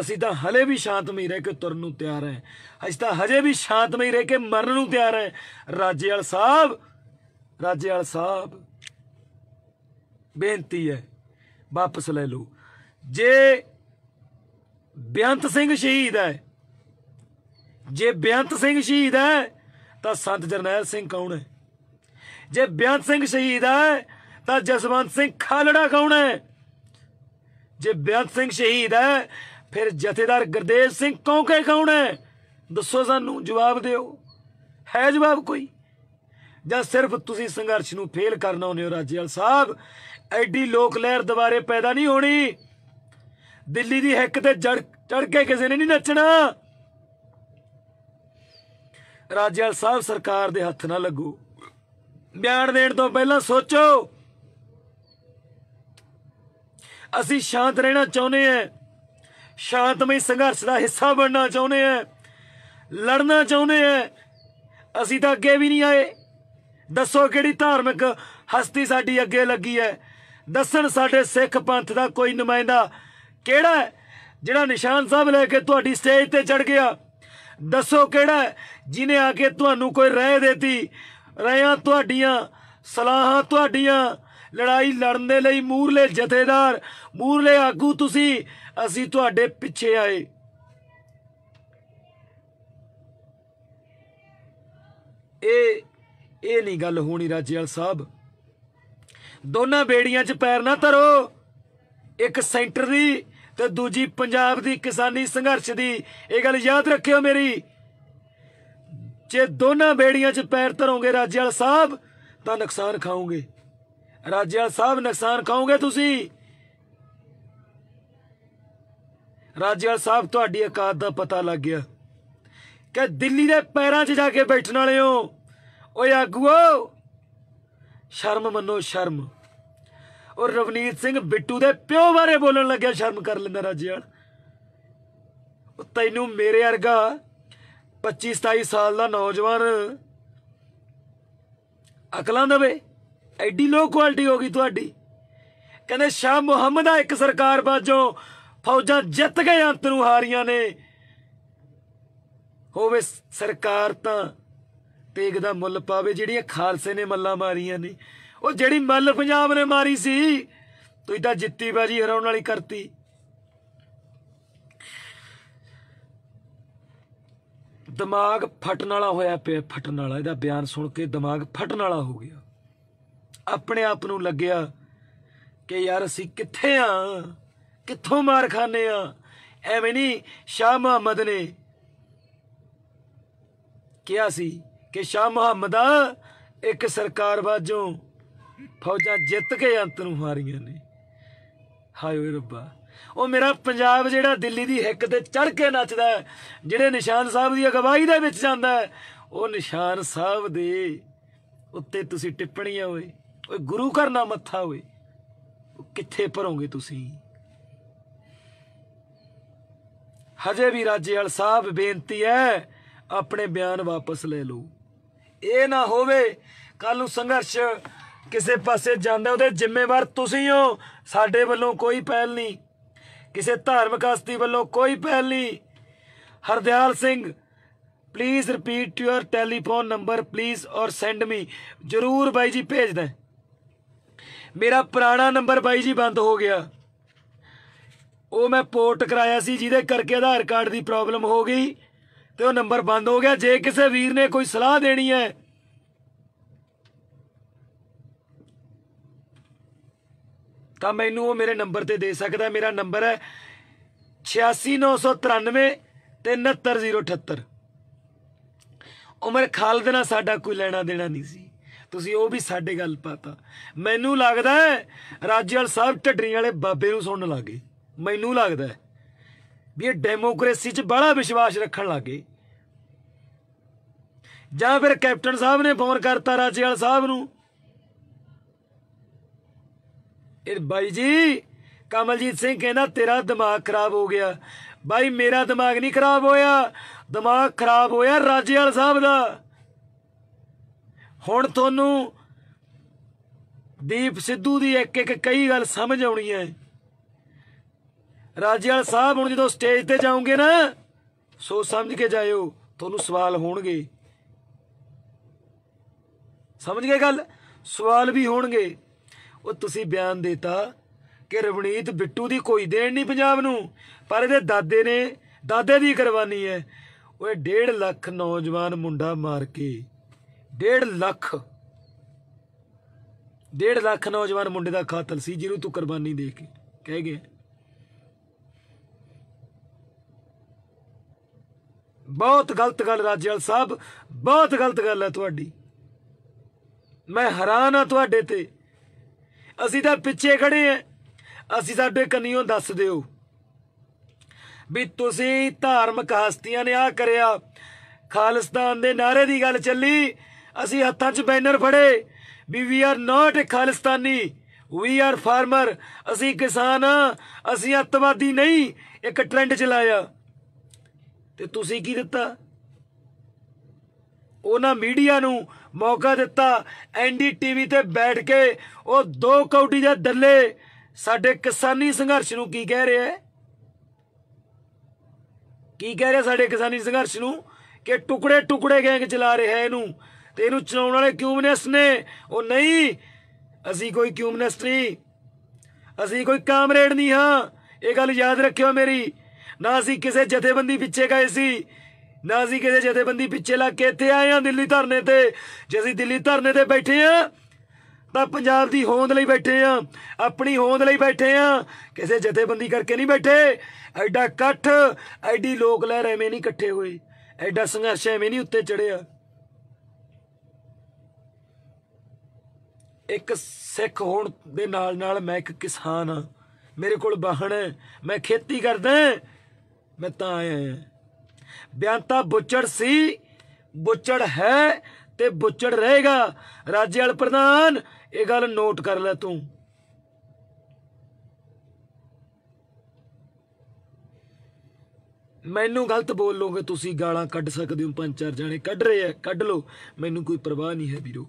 ਅਸੀਂ ਤਾਂ ਹਲੇ ਵੀ ਸ਼ਾਂਤਮਈ ਰਹਿ ਕੇ ਤੁਰਨ ਨੂੰ ਤਿਆਰ ਹੈ ਅਸੀਂ ਤਾਂ ਹਜੇ ਵੀ ਸ਼ਾਂਤਮਈ ਰਹਿ ਕੇ ਮਰਨ ਨੂੰ ਤਿਆਰ ਹੈ ਰਾਜੇਵਾਲ ਸਾਹਿਬ ਰਾਜੇਵਾਲ ਸਾਹਿਬ ਬੇਨਤੀ ਹੈ ਵਾਪਸ ਲੈ ਲਓ ਜੇ ਬਿਆੰਤ ਸਿੰਘ ਸ਼ਹੀਦ ਹੈ ਜੇ ਬਿਆੰਤ ਸਿੰਘ ਸ਼ਹੀਦ ਹੈ ਤਾਂ ਸੰਤ ਜਰਨੈਲ ਸਿੰਘ ਕੌਣ ਹੈ ਜੇ ਬਿਆੰਤ ਸਿੰਘ ਸ਼ਹੀਦ ਹੈ ਤਾਂ ਜਸਵੰਤ ਸਿੰਘ ਖਾਲੜਾ ਕੌਣ ਹੈ ਜੇ ਬਿਆੰਤ ਸਿੰਘ ਸ਼ਹੀਦ ਹੈ ਫਿਰ ਜਥੇਦਾਰ ਗੁਰਦੇਵ ਸਿੰਘ ਕੌਂਕੇ ਕੌਣ ਹੈ ਦੱਸੋ ਸਾਨੂੰ ਜਵਾਬ ਦਿਓ ਹੈ ਜਵਾਬ ਕੋਈ ਜਾਂ ਸਿਰਫ ਤੁਸੀਂ ਸੰਘਰਸ਼ ਨੂੰ ਫੇਲ ਕਰਨਾ ਹੁੰਦੇ ਹੋ ਰਾਜੇਵਾਲ ਸਾਹਿਬ ਐਡੀ ਲੋਕ ਲਹਿਰ ਦੁਬਾਰੇ ਪੈਦਾ ਨਹੀਂ ਹੋਣੀ ਦਿੱਲੀ ਦੀ ਹੱਕ ਤੇ ਜੜ ਚੜ ਕੇ ਕਿਸੇ ਨੇ ਨਹੀਂ ਨੱਚਣਾ ਰਾਜੇਵਾਲ ਸਾਹਿਬ ਸਰਕਾਰ ਦੇ ਹੱਥ ਨਾ ਲੱਗੋ ਬਿਆਨ ਦੇਣ ਤੋਂ ਪਹਿਲਾਂ ਸੋਚੋ ਅਸੀਂ ਸ਼ਾਂਤ ਰਹਿਣਾ ਚਾਹੁੰਦੇ ਹਾਂ ਸ਼ਾਂਤਮਈ ਸੰਘਰਸ਼ ਦਾ ਹਿੱਸਾ ਬਣਨਾ ਚਾਹੁੰਦੇ ਆ ਲੜਨਾ ਚਾਹੁੰਦੇ ਆ ਅਸੀਂ ਤਾਂ ਅੱਗੇ ਵੀ ਨਹੀਂ ਆਏ ਦੱਸੋ ਕਿਹੜੀ ਧਾਰਮਿਕ ਹਸਤੀ ਸਾਡੀ ਅੱਗੇ ਲੱਗੀ ਹੈ ਦੱਸਣ ਸਾਡੇ ਸਿੱਖ ਪੰਥ ਦਾ ਕੋਈ ਨੁਮਾਇੰਦਾ ਕਿਹੜਾ ਜਿਹੜਾ ਨਿਸ਼ਾਨ ਸਾਹਿਬ ਲੈ ਕੇ ਤੁਹਾਡੀ ਸਟੇਜ ਤੇ ਚੜ ਗਿਆ ਦੱਸੋ ਕਿਹੜਾ ਜਿਨੇ ਆ ਕੇ ਤੁਹਾਨੂੰ ਕੋਈ ਰਾਏ ਦੇਤੀ ਰਾਇਆਂ ਤੁਹਾਡੀਆਂ ਸਲਾਹਾਂ ਤੁਹਾਡੀਆਂ ਲੜਾਈ ਲੜਨ ਦੇ ਲਈ ਮੂਰਲੇ ਜਥੇਦਾਰ ਮੂਰਲੇ ਆਗੂ ਤੁਸੀਂ ਅਸੀਂ ਤੁਹਾਡੇ ਪਿੱਛੇ ਆਏ ਇਹ ਇਹ ਨਹੀਂ ਗੱਲ ਹੋਣੀ ਰਾਜੇਵਾਲ ਸਾਹਿਬ ਦੋਨਾਂ ਬੇੜੀਆਂ 'ਚ ਪੈਰ ਨਾ ਧਰੋ ਇੱਕ ਸੈਂਟਰ ਦੀ ਤੇ ਦੂਜੀ ਪੰਜਾਬ ਦੀ ਕਿਸਾਨੀ ਸੰਘਰਸ਼ ਦੀ ਇਹ ਗੱਲ ਯਾਦ ਰੱਖਿਓ ਮੇਰੀ ਜੇ ਦੋਨਾਂ ਬੇੜੀਆਂ 'ਚ ਪੈਰ ਧਰੋਗੇ ਰਾਜੇਵਾਲ ਸਾਹਿਬ ਤਾਂ ਨੁਕਸਾਨ ਖਾਓਗੇ ਰਾਜਿਆ ਸਾਹਿਬ ਨੁਕਸਾਨ ਖਾਓਗੇ ਤੁਸੀਂ ਰਾਜਿਆ ਸਾਹਿਬ ਤੁਹਾਡੀ ਔਕਾਤ ਦਾ ਪਤਾ ਲੱਗ ਗਿਆ ਕਿ ਦਿੱਲੀ ਦੇ ਪੈਰਾਂ 'ਚ ਜਾ ਕੇ ਬੈਠਣ ਵਾਲੇ ਹੋ ਓਏ ਆਗੂਓ ਸ਼ਰਮ ਮੰਨੋ ਸ਼ਰਮ ਔਰ ਰਵਨੀਤ ਸਿੰਘ ਬਿੱਟੂ ਦੇ ਪਿਓ ਬਾਰੇ ਬੋਲਣ ਲੱਗਿਆ ਸ਼ਰਮ ਕਰ ਲੈਂਦਾ ਉਹ ਤੈਨੂੰ ਮੇਰੇ ਵਰਗਾ 25 27 ਸਾਲ ਦਾ ਨੌਜਵਾਨ ਅਕਲਾਂ ਦਵੇ ਐਡੀ ਲੋ ਕੁਆਲਿਟੀ ਹੋ ਗਈ ਤੁਹਾਡੀ ਕਹਿੰਦੇ ਸ਼ਾਹ ਮੁਹੰਮਦ ਆ ਇੱਕ ਸਰਕਾਰ ਬਾਜੋ ਫੌਜਾਂ ਜਿੱਤ ਗਏ ਅੰਤ ਨੂੰ ਹਾਰੀਆਂ ਨੇ ਹੋਵੇ ਸਰਕਾਰ ਤਾਂ ਤੇਗ ਦਾ ਮੁੱਲ ਪਾਵੇ ਜਿਹੜੀਆਂ ਖਾਲਸੇ ਨੇ ਮੱਲਾ ਮਾਰੀਆਂ ਨੇ ਉਹ ਜਿਹੜੀ ਮੱਲ ਪੰਜਾਬ ਨੇ ਮਾਰੀ ਸੀ ਤੁਸੀਂ ਤਾਂ ਜਿੱਤੀ ਬਾਜੀ ਹਰਾਉਣ ਵਾਲੀ ਕਰਤੀ ਦਿਮਾਗ ਫਟਣ ਵਾਲਾ ਹੋਇਆ ਪਿਆ ਫਟਣ ਵਾਲਾ ਇਹਦਾ ਬਿਆਨ ਸੁਣ ਕੇ ਦਿਮਾਗ ਫਟਣ ਵਾਲਾ ਹੋ ਗਿਆ ਆਪਣੇ ਆਪ ਨੂੰ ਲੱਗਿਆ ਕਿ ਯਾਰ ਅਸੀਂ ਕਿੱਥੇ ਆ ਕਿੱਥੋਂ ਮਾਰ ਖਾਨੇ ਆ ਐਵੇਂ ਨਹੀਂ ਸ਼ਾਹ ਮੁਹੰਮਦ ਨੇ ਕਿਹਾ ਸੀ ਕਿ ਸ਼ਾਹ ਮੁਹੰਮਦ ਇੱਕ ਸਰਕਾਰ ਬਾਝੋਂ ਫੌਜਾਂ ਜਿੱਤ ਕੇ ਅੰਤ ਨੂੰ ਹਾਰੀਆਂ ਨੇ ਹਾਏ ਓਏ ਰੱਬਾ ਉਹ ਮੇਰਾ ਪੰਜਾਬ ਜਿਹੜਾ ਦਿੱਲੀ ਦੀ ਹਿੱਕ ਤੇ ਚੜ ਕੇ ਨੱਚਦਾ ਜਿਹੜੇ ਨਿਸ਼ਾਨ ਸਾਹਿਬ ਦੀ ਅਗਵਾਈ ਦੇ ਵਿੱਚ ਜਾਂਦਾ ਉਹ ਨਿਸ਼ਾਨ ਸਾਹਿਬ ਦੇ ਉੱਤੇ ਤੁਸੀਂ ਟਿੱਪਣੀਆਂ ਹੋਏ ਓਏ ਗੁਰੂ ਘਰ ਨਾ ਮੱਥਾ ਓਏ ਕਿੱਥੇ ਭਰੋਗੇ ਤੁਸੀਂ ਹਜੇ ਵੀ ਰਾਜੇਵਾਲ ਸਾਹਿਬ ਬੇਨਤੀ ਹੈ ਆਪਣੇ ਬਿਆਨ ਵਾਪਸ ਲੈ ਲਓ ਇਹ ਨਾ ਹੋਵੇ ਕੱਲ ਨੂੰ ਸੰਘਰਸ਼ ਕਿਸੇ ਪਾਸੇ ਜਾਂਦਾ ਉਹਦੇ ਜ਼ਿੰਮੇਵਾਰ ਤੁਸੀਂ ਹੋ ਸਾਡੇ ਵੱਲੋਂ ਕੋਈ ਪਹਿਲ ਨਹੀਂ ਕਿਸੇ ਧਾਰਮਿਕ ਹਸਤੀ ਵੱਲੋਂ ਕੋਈ ਪਹਿਲ ਨਹੀਂ Hardyal Singh please repeat your telephone number please or send me ਜਰੂਰ ਬਾਈ ਜੀ ਭੇਜ ਦੇ ਮੇਰਾ ਪੁਰਾਣਾ ਨੰਬਰ ਬਾਈ ਜੀ ਬੰਦ ਹੋ ਗਿਆ ਉਹ ਮੈਂ ਪੋਰਟ ਕਰਾਇਆ ਸੀ ਜਿਹਦੇ ਕਰਕੇ ਆਧਾਰ ਕਾਰਡ ਦੀ ਪ੍ਰੋਬਲਮ ਹੋ ਗਈ ਤੇ ਉਹ ਨੰਬਰ ਬੰਦ ਹੋ ਗਿਆ ਜੇ ਕਿਸੇ ਵੀਰ ਨੇ ਕੋਈ ਸਲਾਹ ਦੇਣੀ ਹੈ ਤਾਂ ਮੈਨੂੰ ਉਹ ਮੇਰੇ ਨੰਬਰ ਤੇ ਦੇ ਸਕਦਾ ਮੇਰਾ ਨੰਬਰ ਹੈ 86993 ਤੇ 69078 ਉਮਰ ਖਾਲਦ ਨਾਲ ਸਾਡਾ ਕੋਈ ਲੈਣਾ ਦੇਣਾ ਨਹੀਂ ਸੀ ਤੁਸੀਂ ਉਹ ਵੀ ਸਾਡੇ ਗੱਲ ਪਾਤਾ ਮੈਨੂੰ ਲੱਗਦਾ ਰਾਜਵਾਲ ਸਾਹਿਬ ਢੱਡਰੀ ਵਾਲੇ ਬਾਬੇ ਨੂੰ ਸੁਣਨ ਲੱਗੇ ਮੈਨੂੰ ਲੱਗਦਾ ਵੀ ਇਹ ਡੈਮੋਕ੍ਰੇਸੀ 'ਚ ਬੜਾ ਵਿਸ਼ਵਾਸ ਰੱਖਣ ਲੱਗੇ ਜਾਂ ਫਿਰ ਕੈਪਟਨ ਸਾਹਿਬ ਨੇ ਫੋਨ ਕਰਤਾ ਰਾਜਵਾਲ ਸਾਹਿਬ ਨੂੰ ਇਹ ਬਾਈ ਜੀ ਕਮਲਜੀਤ ਸਿੰਘ ਕਹਿੰਦਾ ਤੇਰਾ ਦਿਮਾਗ ਖਰਾਬ ਹੋ ਗਿਆ ਬਾਈ ਮੇਰਾ ਦਿਮਾਗ ਨਹੀਂ ਖਰਾਬ ਹੋਇਆ ਦਿਮਾਗ ਖਰਾਬ ਹੋਇਆ ਵਾਲ ਸਾਹਿਬ ਦਾ ਹੁਣ ਤੁਹਾਨੂੰ ਦੀਪ ਸਿੱਧੂ ਦੀ ਇੱਕ ਇੱਕ ਕਈ ਗੱਲ ਸਮਝ ਆਉਣੀ ਹੈ ਰਾਜੇਵਾਲ ਸਾਹਿਬ ਹੁਣ ਜਦੋਂ ਸਟੇਜ ਤੇ ਜਾਓਗੇ ਨਾ ਸੋ ਸਮਝ ਕੇ ਜਾਇਓ ਤੁਹਾਨੂੰ ਸਵਾਲ ਹੋਣਗੇ ਸਮਝ ਗਏ ਗੱਲ ਸਵਾਲ ਵੀ ਹੋਣਗੇ ਉਹ ਤੁਸੀਂ ਬਿਆਨ ਦਿੱਤਾ ਕਿ ਰਵਨੀਤ ਬਿੱਟੂ ਦੀ ਕੋਈ ਦੇਣ ਨਹੀਂ ਪੰਜਾਬ ਨੂੰ ਪਰ ਇਹਦੇ ਦਾਦੇ ਨੇ ਦਾਦੇ ਦੀ ਕੁਰਬਾਨੀ ਹੈ ਓਏ 1.5 ਲੱਖ ਨੌਜਵਾਨ ਮੁੰਡਾ ਮਾਰ ਕੇ ਡੇਢ ਲੱਖ ਡੇਢ ਲੱਖ ਨੌਜਵਾਨ ਮੁੰਡੇ ਦਾ ਕਾਤਲ ਸੀ ਜਿਹਨੂੰ ਤੂੰ ਕੁਰਬਾਨੀ ਦੇ ਕੇ ਕਹਿ ਗਿਆ ਬਹੁਤ ਗਲਤ ਗੱਲ ਰਾਜੇਵਾਲ ਸਾਹਿਬ ਬਹੁਤ ਗਲਤ ਗੱਲ ਹੈ ਤੁਹਾਡੀ ਮੈਂ ਹੈਰਾਨ ਆ ਤੁਹਾਡੇ ਤੇ ਅਸੀਂ ਤਾਂ ਪਿੱਛੇ ਖੜੇ ਆ ਅਸੀਂ ਸਾਡੇ ਕੰਨੀਓ ਦੱਸ ਦਿਓ ਵੀ ਤੁਸੀਂ ਧਾਰਮਿਕ ਹਸਤੀਆਂ ਨੇ ਆ ਕਰਿਆ ਖਾਲਿਸਤਾਨ ਦੇ ਨਾਰੇ ਦੀ ਗੱਲ ਚੱਲੀ ਅਸੀਂ ਹੱਥਾਂ 'ਚ ਬੈਨਰ ਫੜੇ ਵੀ we are not Khalistani we are farmer ਅਸੀਂ ਕਿਸਾਨ ਅਸੀਂ ਅਤਵਾਦੀ ਨਹੀਂ ਇੱਕ ਟ੍ਰੈਂਡ ਚਲਾਇਆ ਤੇ ਤੁਸੀਂ ਕੀ ਦਿੱਤਾ ਉਹਨਾਂ ਮੀਡੀਆ ਨੂੰ ਮੌਕਾ ਦਿੱਤਾ ਐਨਡੀ ਟੀਵੀ ਤੇ ਬੈਠ ਕੇ ਉਹ ਦੋ ਕੌਡੀ ਦੇ ਦੱਲੇ ਸਾਡੇ ਕਿਸਾਨੀ ਸੰਘਰਸ਼ ਨੂੰ ਕੀ ਕਹਿ ਰਿਹਾ ਹੈ ਕੀ ਕਹਿ ਰਿਹਾ ਸਾਡੇ ਕਿਸਾਨੀ ਸੰਘਰਸ਼ ਨੂੰ ਕਿ ਟੁਕੜੇ ਟੁਕੜੇ ਗੈਂਗ ਚਲਾ ਰਿਹਾ ਇਹਨੂੰ ਤੇ ਇਹਨੂੰ ਚਲਾਉਣ ਵਾਲੇ ਕਿਊਮਨਿਸਟ ਨੇ ਉਹ ਨਹੀਂ ਅਸੀਂ ਕੋਈ ਕਿਊਮਨਿਸਟ ਨਹੀਂ ਅਸੀਂ ਕੋਈ ਕਾਮਰੇਡ ਨਹੀਂ ਹਾਂ ਇਹ ਗੱਲ ਯਾਦ ਰੱਖਿਓ ਮੇਰੀ ਨਾ ਅਸੀਂ ਕਿਸੇ ਜਥੇਬੰਦੀ ਪਿੱਛੇ ਗਏ ਸੀ ਨਾ ਅਸੀਂ ਕਿਸੇ ਜਥੇਬੰਦੀ ਪਿੱਛੇ ਲੱਗ ਕੇ ਇੱਥੇ ਆਏ ਹਾਂ ਦਿੱਲੀ ਧਰਨੇ ਤੇ ਜੇ ਅਸੀਂ ਦਿੱਲੀ ਧਰਨੇ ਤੇ ਬੈਠੇ ਆ ਤਾਂ ਪੰਜਾਬ ਦੀ ਹੋਂਦ ਲਈ ਬੈਠੇ ਆ ਆਪਣੀ ਹੋਂਦ ਲਈ ਬੈਠੇ ਆ ਕਿਸੇ ਜਥੇਬੰਦੀ ਕਰਕੇ ਨਹੀਂ ਬੈਠੇ ਐਡਾ ਇਕੱਠ ਐਡੀ ਲੋਕ ਲਹਿਰ ਐਵੇਂ ਨਹੀਂ ਇਕੱਠੇ ਹੋਏ ਐਡਾ ਸੰਘਰਸ਼ ਐਵੇਂ ਨਹੀਂ ਉੱਤੇ ਚੜਿਆ ਇੱਕ ਸਿੱਖ ਹੋਣ ਦੇ ਨਾਲ ਨਾਲ ਮੈਂ ਇੱਕ ਕਿਸਾਨ ਹਾਂ ਮੇਰੇ ਕੋਲ ਬਾਹਣ ਹੈ ਮੈਂ ਖੇਤੀ ਕਰਦਾ ਮੈਂ ਤਾਂ ਆਇਆ ਬਿਆੰਤਾ ਬੁੱਚੜ ਸੀ ਬੁੱਚੜ ਹੈ ਤੇ ਬੁੱਚੜ ਰਹੇਗਾ ਵਾਲ ਪ੍ਰਧਾਨ ਇਹ ਗੱਲ ਨੋਟ ਕਰ ਲੈ ਤੂੰ ਮੈਨੂੰ ਗਲਤ ਬੋਲ ਲੋਗੇ ਤੁਸੀਂ ਗਾਲਾਂ ਕੱਢ ਸਕਦੇ ਹੋ ਪੰਜ ਚਾਰ ਜਾਣੇ ਕੱਢ ਰਹੇ ਆ ਕੱਢ ਲੋ ਮੈਨੂੰ ਕੋਈ ਪਰਵਾਹ ਨਹੀਂ ਹੈ ਵੀਰੋ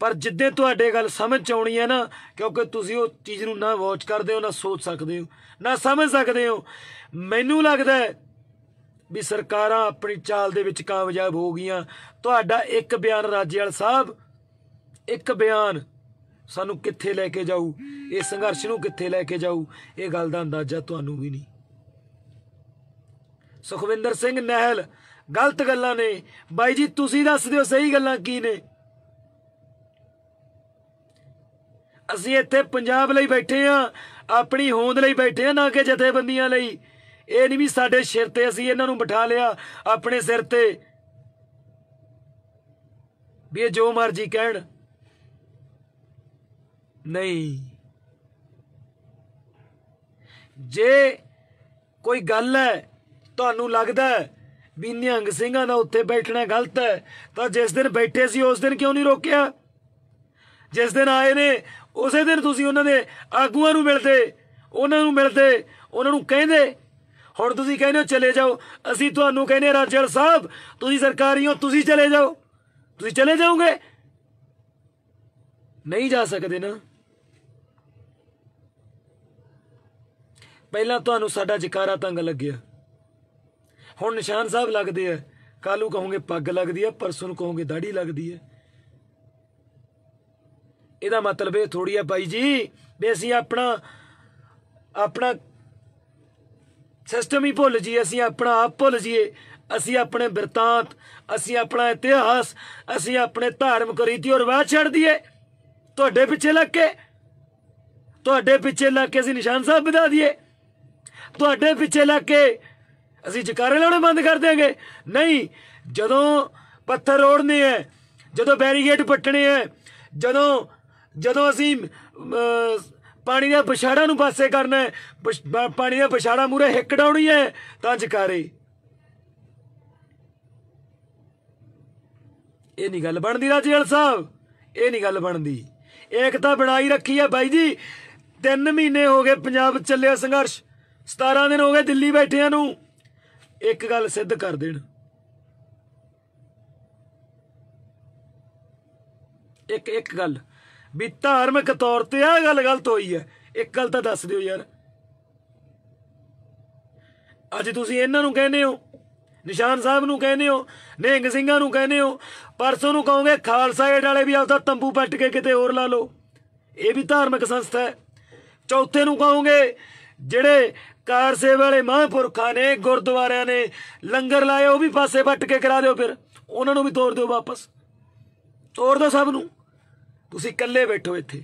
ਪਰ ਜਿੱਦੇ ਤੁਹਾਡੇ ਗੱਲ ਸਮਝ ਚ ਆਉਣੀ ਹੈ ਨਾ ਕਿਉਂਕਿ ਤੁਸੀਂ ਉਹ ਚੀਜ਼ ਨੂੰ ਨਾ ਵਾਚ ਕਰਦੇ ਹੋ ਨਾ ਸੋਚ ਸਕਦੇ ਹੋ ਨਾ ਸਮਝ ਸਕਦੇ ਹੋ ਮੈਨੂੰ ਲੱਗਦਾ ਹੈ ਵੀ ਸਰਕਾਰਾਂ ਆਪਣੀ ਚਾਲ ਦੇ ਵਿੱਚ ਕਾਮਯਾਬ ਹੋ ਗਈਆਂ ਤੁਹਾਡਾ ਇੱਕ ਬਿਆਨ ਰਾਜੇਵਾਲ ਸਾਹਿਬ ਇੱਕ ਬਿਆਨ ਸਾਨੂੰ ਕਿੱਥੇ ਲੈ ਕੇ ਜਾਊ ਇਹ ਸੰਘਰਸ਼ ਨੂੰ ਕਿੱਥੇ ਲੈ ਕੇ ਜਾਊ ਇਹ ਗੱਲ ਦਾ ਅੰਦਾਜ਼ਾ ਤੁਹਾਨੂੰ ਵੀ ਨਹੀਂ ਸੁਖਵਿੰਦਰ ਸਿੰਘ ਨਹਿਲ ਗਲਤ ਗੱਲਾਂ ਨੇ ਬਾਈ ਜੀ ਤੁਸੀਂ ਦੱਸ ਦਿਓ ਸਹੀ ਗੱਲਾਂ ਕੀ ਨੇ ਅਸੀਂ ਇੱਥੇ ਪੰਜਾਬ ਲਈ ਬੈਠੇ ਆ ਆਪਣੀ ਹੋਂਦ ਲਈ ਬੈਠੇ ਆ ਨਾ ਕਿ ਜਥੇਬੰਦੀਆਂ ਲਈ ਇਹ ਨਹੀਂ ਵੀ ਸਾਡੇ ਸਿਰ ਤੇ ਅਸੀਂ ਇਹਨਾਂ ਨੂੰ ਬਿਠਾ ਲਿਆ ਆਪਣੇ ਸਿਰ ਤੇ ਵੀ ਇਹ ਜੋ ਮਰਜੀ ਕਹਿਣ ਨਹੀਂ ਜੇ ਕੋਈ ਗੱਲ ਹੈ ਤੁਹਾਨੂੰ ਲੱਗਦਾ ਵੀ ਨਿਹੰਗ ਸਿੰਘਾਂ ਦਾ ਉੱਥੇ ਬੈਠਣਾ ਗਲਤ ਹੈ ਤਾਂ ਜਿਸ ਦਿਨ ਬੈਠੇ ਸੀ ਉਸ ਦਿਨ ਕਿਉਂ ਨਹੀਂ ਰੋਕਿਆ ਜਿਸ ਦਿਨ ਆਏ ਨੇ ਉਸੇ ਦਿਨ ਤੁਸੀਂ ਉਹਨਾਂ ਦੇ ਆਗੂਆਂ ਨੂੰ ਮਿਲਦੇ ਉਹਨਾਂ ਨੂੰ ਮਿਲਦੇ ਉਹਨਾਂ ਨੂੰ ਕਹਿੰਦੇ ਹੁਣ ਤੁਸੀਂ ਕਹਿੰਦੇ ਹੋ ਚਲੇ ਜਾਓ ਅਸੀਂ ਤੁਹਾਨੂੰ ਕਹਿੰਦੇ ਰਾਜਲ ਸਾਹਿਬ ਤੁਸੀਂ ਸਰਕਾਰੀ ਹੋ ਤੁਸੀਂ ਚਲੇ ਜਾਓ ਤੁਸੀਂ ਚਲੇ ਜਾਓਗੇ ਨਹੀਂ ਜਾ ਸਕਦੇ ਨਾ ਪਹਿਲਾਂ ਤੁਹਾਨੂੰ ਸਾਡਾ ਜਕਾਰਾ ਤੰਗ ਲੱਗਿਆ ਹੁਣ ਨਿਸ਼ਾਨ ਸਾਹਿਬ ਲੱਗਦੇ ਆ ਕਾਲੂ ਕਹੋਗੇ ਪੱਗ ਲੱਗਦੀ ਆ ਪਰਸੋਂ ਕਹੋਗੇ ਦਾੜੀ ਲੱਗਦੀ ਆ ਇਹਦਾ ਮਤਲਬ ਇਹ ਥੋੜੀ ਆ ਬਾਈ ਜੀ ਵੀ ਅਸੀਂ ਆਪਣਾ ਆਪਣਾ ਸਿਸਟਮ ਹੀ ਭੁੱਲ ਜੀ ਅਸੀਂ ਆਪਣਾ ਆਪ ਭੁੱਲ ਜੀਏ ਅਸੀਂ ਆਪਣੇ ਬਿਰਤਾਂਤ ਅਸੀਂ ਆਪਣਾ ਇਤਿਹਾਸ ਅਸੀਂ ਆਪਣੇ ਧਾਰਮਿਕ ਰੀਤੀ ਔਰ ਰਿਵਾਜ ਛੱਡ ਦਈਏ ਤੁਹਾਡੇ ਪਿੱਛੇ ਲੱਗ ਕੇ ਤੁਹਾਡੇ ਪਿੱਛੇ ਲੱਗ ਕੇ ਅਸੀਂ ਨਿਸ਼ਾਨ ਸਾਹਿਬ ਵਧਾ ਦਈਏ ਤੁਹਾਡੇ ਪਿੱਛੇ ਲੱਗ ਕੇ ਅਸੀਂ ਜਕਾਰੇ ਲਾਉਣੇ ਬੰਦ ਕਰ ਦੇਾਂਗੇ ਨਹੀਂ ਜਦੋਂ ਪੱਥਰ ਰੋੜਨੇ ਐ ਜਦੋਂ ਬੈਰੀਗੇਟ ਪੱਟਣੇ ਐ ਜਦੋਂ ਜਦੋਂ ਅਸੀਂ ਪਾਣੀ ਦੇ ਪਛਾੜਾ ਨੂੰ ਪਾਸੇ ਕਰਨਾ ਹੈ ਪਾਣੀ ਦੇ ਪਛਾੜਾ ਮੂਰੇ ਹਿੱਕ ਡਾਉਣੀ ਹੈ ਤਾਂ ਜਕਾਰੇ ਇਹ ਨਹੀਂ ਗੱਲ ਬਣਦੀ ਰਾਜੇਲ ਸਾਹਿਬ ਇਹ ਨਹੀਂ ਗੱਲ ਬਣਦੀ ਇੱਕ ਤਾਂ ਬਣਾਈ ਰੱਖੀ ਹੈ ਬਾਈ ਜੀ 3 ਮਹੀਨੇ ਹੋ ਗਏ ਪੰਜਾਬ ਚੱਲਿਆ ਸੰਘਰਸ਼ 17 ਦਿਨ ਹੋ ਗਏ ਦਿੱਲੀ ਬੈਠਿਆਂ ਨੂੰ ਇੱਕ ਗੱਲ ਸਿੱਧ ਕਰ ਦੇਣ ਇੱਕ ਇੱਕ ਗੱਲ ਵੀ ਧਾਰਮਿਕ ਤੌਰ ਤੇ ਇਹ ਗੱਲ ਗਲਤ ਹੋਈ ਹੈ ਇੱਕ ਗੱਲ ਤਾਂ ਦੱਸ ਦਿਓ ਯਾਰ ਅੱਜ ਤੁਸੀਂ ਇਹਨਾਂ ਨੂੰ ਕਹਿੰਦੇ ਹੋ ਨਿਸ਼ਾਨ ਸਾਹਿਬ ਨੂੰ ਕਹਿੰਦੇ ਹੋ ਨੇਂਗ ਸਿੰਘਾਂ ਨੂੰ ਕਹਿੰਦੇ ਹੋ ਪਰਸੋਂ ਨੂੰ ਕਹੋਗੇ ਖਾਲਸਾ ਏਡ ਵਾਲੇ ਵੀ ਆਪਦਾ ਤੰਬੂ ਪੱਟ ਕੇ ਕਿਤੇ ਹੋਰ ਲਾ ਲਓ ਇਹ ਵੀ ਧਾਰਮਿਕ ਸੰਸਥਾ ਹੈ ਚੌਥੇ ਨੂੰ ਕਹੋਗੇ ਜਿਹੜੇ ਕਾਰ ਸੇਵ ਵਾਲੇ ਮਹਾਂਪੁਰਖਾਂ ਨੇ ਗੁਰਦੁਆਰਿਆਂ ਨੇ ਲੰਗਰ ਲਾਏ ਉਹ ਵੀ ਪਾਸੇ ਵੱਟ ਕੇ ਕਰਾ ਦਿਓ ਫਿਰ ਉਹਨਾਂ ਨੂੰ ਵੀ ਤੋੜ ਦਿਓ ਵਾਪਸ ਤੋੜ ਦਿਓ ਸਭ ਨੂੰ ਤੁਸੀਂ ਇਕੱਲੇ ਬੈਠੋ ਇੱਥੇ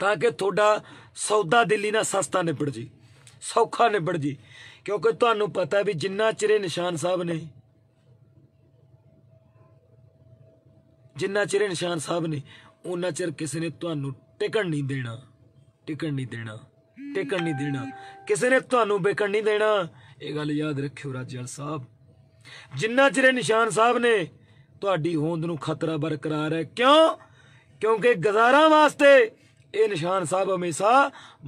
ਤਾਂ ਕਿ ਤੁਹਾਡਾ ਸੌਦਾ ਦਿੱਲੀ ਨਾਲ ਸਸਤਾ ਨਿਬੜ ਜੀ ਸੌਖਾ ਨਿਬੜ ਜੀ ਕਿਉਂਕਿ ਤੁਹਾਨੂੰ ਪਤਾ ਵੀ ਜਿੰਨਾ ਚਿਰੇ ਨਿਸ਼ਾਨ ਸਾਹਿਬ ਨੇ ਜਿੰਨਾ ਚਿਰੇ ਨਿਸ਼ਾਨ ਸਾਹਿਬ ਨੇ ਉਹਨਾਂ ਚਿਰ ਕਿਸੇ ਨੇ ਤੁਹਾਨੂੰ ਟਿਕਣ ਨਹੀਂ ਦੇਣਾ ਟਿਕਣ ਨਹੀਂ ਦੇਣਾ ਟਿਕਣ ਨਹੀਂ ਦੇਣਾ ਕਿਸੇ ਨੇ ਤੁਹਾਨੂੰ ਬੇਕਣ ਨਹੀਂ ਦੇਣਾ ਇਹ ਗੱਲ ਯਾਦ ਰੱਖਿਓ ਰਾਜਲ ਸਾਹਿਬ ਜਿੰਨਾ ਚਿਰੇ ਨਿਸ਼ਾਨ ਸਾਹਿਬ ਨੇ ਤੁਹਾਡੀ ਹੋਂਦ ਨੂੰ ਖਤਰਾ ਬਰਕਰਾਰ ਹੈ ਕਿਉਂ ਕਿਉਂਕਿ ਗਜ਼ਾਰਾਂ ਵਾਸਤੇ ਇਹ ਨਿਸ਼ਾਨ ਸਾਹਿਬ ਹਮੇਸ਼ਾ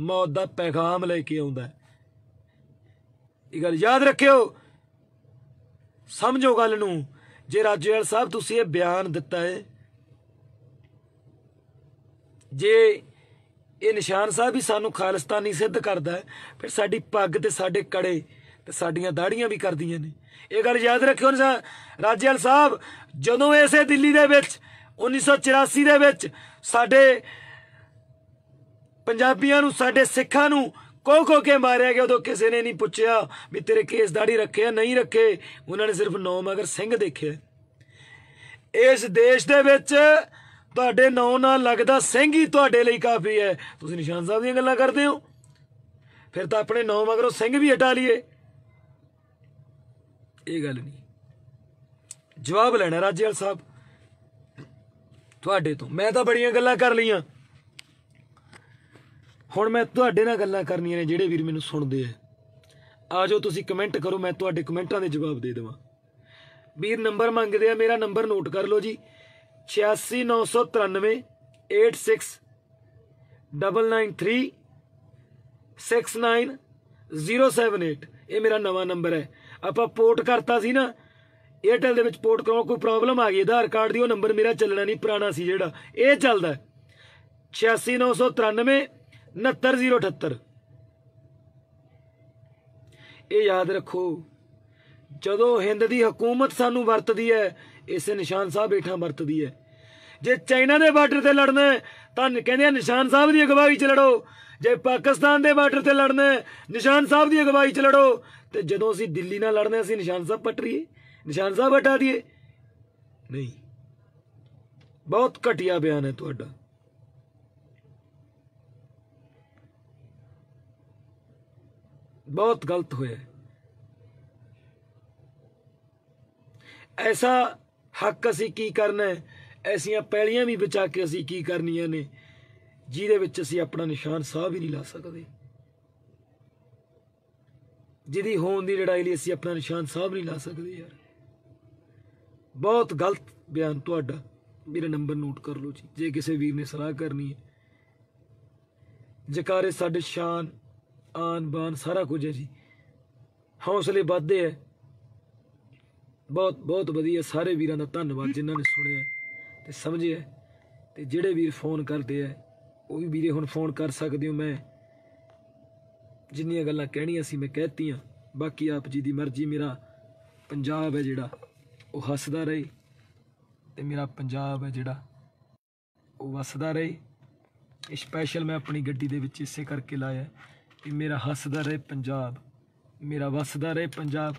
ਮੌਤ ਦਾ ਪੈਗਾਮ ਲੈ ਕੇ ਆਉਂਦਾ ਹੈ ਇਹ ਗੱਲ ਯਾਦ ਰੱਖਿਓ ਸਮਝੋ ਗੱਲ ਨੂੰ ਜੇ ਰਾਜੇਵਾਲ ਸਾਹਿਬ ਤੁਸੀਂ ਇਹ ਬਿਆਨ ਦਿੱਤਾ ਹੈ ਜੇ ਇਹ ਨਿਸ਼ਾਨ ਸਾਹਿਬ ਵੀ ਸਾਨੂੰ ਖਾਲਸਤਾਨੀ ਸਿੱਧ ਕਰਦਾ ਹੈ ਫਿਰ ਸਾਡੀ ਪੱਗ ਤੇ ਸਾਡੇ ਕੜੇ ਤੇ ਸਾਡੀਆਂ ਦਾੜੀਆਂ ਵੀ ਕਰਦੀਆਂ ਨੇ ਇਹ ਗੱਲ ਯਾਦ ਰੱਖਿਓ ਨਾ ਰਾਜੇਵਾਲ ਸਾਹਿਬ ਜਦੋਂ ਇਸੇ ਦਿੱਲੀ ਦੇ ਵਿੱਚ 1984 ਦੇ ਵਿੱਚ ਸਾਡੇ ਪੰਜਾਬੀਆਂ ਨੂੰ ਸਾਡੇ ਸਿੱਖਾਂ ਨੂੰ ਕੋ ਕੋ ਕੇ ਮਾਰਿਆ ਗਿਆ ਉਦੋਂ ਕਿਸੇ ਨੇ ਨਹੀਂ ਪੁੱਛਿਆ ਵੀ ਤੇਰੇ ਕੇਸ ਦਾੜੀ ਰੱਖਿਆ ਨਹੀਂ ਰੱਖੇ ਉਹਨਾਂ ਨੇ ਸਿਰਫ ਨੌ ਮਗਰ ਸਿੰਘ ਦੇਖਿਆ ਇਸ ਦੇਸ਼ ਦੇ ਵਿੱਚ ਤੁਹਾਡੇ ਨੌ ਨਾਲ ਲੱਗਦਾ ਸਿੰਘ ਹੀ ਤੁਹਾਡੇ ਲਈ ਕਾਫੀ ਹੈ ਤੁਸੀਂ ਨਿਸ਼ਾਨ ਸਾਹਿਬ ਦੀਆਂ ਗੱਲਾਂ ਕਰਦੇ ਹੋ ਫਿਰ ਤਾਂ ਆਪਣੇ ਨੌ ਮਗਰੋਂ ਸਿੰਘ ਵੀ ਹਟਾ ਲਈਏ ਇਹ ਗੱਲ ਨਹੀਂ ਜਵਾਬ ਲੈਣਾ ਰਾਜੇਵਾਲ ਸਾਹਿਬ ਤੁਹਾਡੇ ਤੋਂ ਮੈਂ ਤਾਂ ਬੜੀਆਂ ਗੱਲਾਂ ਕਰ ਲਈਆਂ ਹੁਣ ਮੈਂ ਤੁਹਾਡੇ ਨਾਲ ਗੱਲਾਂ ਕਰਨੀਆਂ ਨੇ ਜਿਹੜੇ ਵੀਰ ਮੈਨੂੰ ਸੁਣਦੇ ਆ ਆਜੋ ਤੁਸੀਂ ਕਮੈਂਟ ਕਰੋ ਮੈਂ ਤੁਹਾਡੇ ਕਮੈਂਟਾਂ ਦੇ ਜਵਾਬ ਦੇ ਦੇਵਾਂ ਵੀਰ ਨੰਬਰ ਮੰਗਦੇ ਆ ਮੇਰਾ ਨੰਬਰ ਨੋਟ ਕਰ ਲਓ ਜੀ 86993 86 993 69078 ਇਹ ਮੇਰਾ ਨਵਾਂ ਨੰਬਰ ਹੈ ਆਪਾਂ ਪੋਰਟ ਕਰਤਾ ਸੀ ਨਾ ਏਅਰਟੈਲ ਦੇ ਵਿੱਚ ਪੋਰਟ ਕਰਾਉ ਕੋਈ ਪ੍ਰੋਬਲਮ ਆ ਗਈ ਆਧਾਰ ਕਾਰਡ ਦੀ ਉਹ ਨੰਬਰ ਮੇਰਾ ਚੱਲਣਾ ਨਹੀਂ ਪੁਰਾਣਾ ਸੀ ਜਿਹੜਾ ਇਹ ਚੱਲਦਾ 86993 69078 ਇਹ ਯਾਦ ਰੱਖੋ ਜਦੋਂ ਹਿੰਦ ਦੀ ਹਕੂਮਤ ਸਾਨੂੰ ਵਰਤਦੀ ਹੈ ਇਸੇ ਨਿਸ਼ਾਨ ਸਾਹਿਬ ਬੈਠਾ ਵਰਤਦੀ ਹੈ ਜੇ ਚਾਈਨਾ ਦੇ ਬਾਰਡਰ ਤੇ ਲੜਨਾ ਤਾਂ ਕਹਿੰਦੇ ਨਿਸ਼ਾਨ ਸਾਹਿਬ ਦੀ ਅਗਵਾਈ ਚ ਲੜੋ ਜੇ ਪਾਕਿਸਤਾਨ ਦੇ ਬਾਰਡਰ ਤੇ ਲੜਨਾ ਨਿਸ਼ਾਨ ਸਾਹਿਬ ਦੀ ਅਗਵਾਈ ਚ ਲੜੋ ਤੇ ਜਦੋਂ ਅਸੀਂ ਦਿੱਲੀ ਨਾਲ ਲੜਨਾ ਅਸੀਂ ਨਿਸ਼ਾਨ ਸਾਹਿਬ ਪਟਰੀਏ ਨਿਸ਼ਾਨ ਸਾਹਿਬ ਹਟਾ ਦਈਏ ਨਹੀਂ ਬਹੁਤ ਘਟੀਆ ਬਿਆਨ ਹੈ ਤੁਹਾਡਾ ਬਹੁਤ ਗਲਤ ਹੋਇਆ ਐਸਾ ਹੱਕ ਅਸੀਂ ਕੀ ਕਰਨਾ ਹੈ ਐਸੀਆਂ ਪੈਲੀਆਂ ਵੀ ਬਚਾ ਕੇ ਅਸੀਂ ਕੀ ਕਰਨੀਆਂ ਨੇ ਜਿਹਦੇ ਵਿੱਚ ਅਸੀਂ ਆਪਣਾ ਨਿਸ਼ਾਨ ਸਾਹਿਬ ਵੀ ਨਹੀਂ ਲਾ ਸਕਦੇ ਜਿਹਦੀ ਹੋਣ ਦੀ ਲੜਾਈ ਲਈ ਅਸੀਂ ਆਪਣਾ ਨਿਸ਼ਾਨ ਸਾਹਿਬ ਵੀ ਨਹੀਂ ਲਾ ਸਕਦੇ ਯਾਰ ਬਹੁਤ ਗਲਤ ਬਿਆਨ ਤੁਹਾਡਾ ਮੇਰਾ ਨੰਬਰ ਨੋਟ ਕਰ ਲਓ ਜੀ ਜੇ ਕਿਸੇ ਵੀਰ ਨੇ ਸਲਾਹ ਕਰਨੀ ਹੈ ਜਕਾਰੇ ਸਾਡੇ ਸ਼ਾਨ ਆਨ ਬਾਨ ਸਾਰਾ ਕੁਝ ਹੈ ਜੀ ਹੌਸਲੇ ਵਧਦੇ ਹੈ ਬਹੁਤ ਬਹੁਤ ਵਧੀਆ ਸਾਰੇ ਵੀਰਾਂ ਦਾ ਧੰਨਵਾਦ ਜਿਨ੍ਹਾਂ ਨੇ ਸੁਣਿਆ ਤੇ ਸਮਝਿਆ ਤੇ ਜਿਹੜੇ ਵੀਰ ਫੋਨ ਕਰਦੇ ਆ ਉਹ ਵੀ ਵੀਰੇ ਹੁਣ ਫੋਨ ਕਰ ਸਕਦੇ ਹੋ ਮੈਂ ਜਿੰਨੀਆਂ ਗੱਲਾਂ ਕਹਿਣੀਆਂ ਸੀ ਮੈਂ ਕਹਿਤੀਆਂ ਬਾਕੀ ਆਪ ਜੀ ਦੀ ਮਰਜ਼ੀ ਮੇਰਾ ਪੰਜਾਬ ਹੈ ਜਿਹੜਾ ਉਹ ਹੱਸਦਾ ਰਹੇ ਤੇ ਮੇਰਾ ਪੰਜਾਬ ਹੈ ਜਿਹੜਾ ਉਹ ਵਸਦਾ ਰਹੇ ਇਹ ਸਪੈਸ਼ਲ ਮੈਂ ਆਪਣੀ ਗੱਡੀ ਦੇ ਵਿੱਚ ਇਸੇ ਕਰਕੇ ਲਾਇਆ ਕਿ ਮੇਰਾ ਹੱਸਦਾ ਰਹੇ ਪੰਜਾਬ ਮੇਰਾ ਵਸਦਾ ਰਹੇ ਪੰਜਾਬ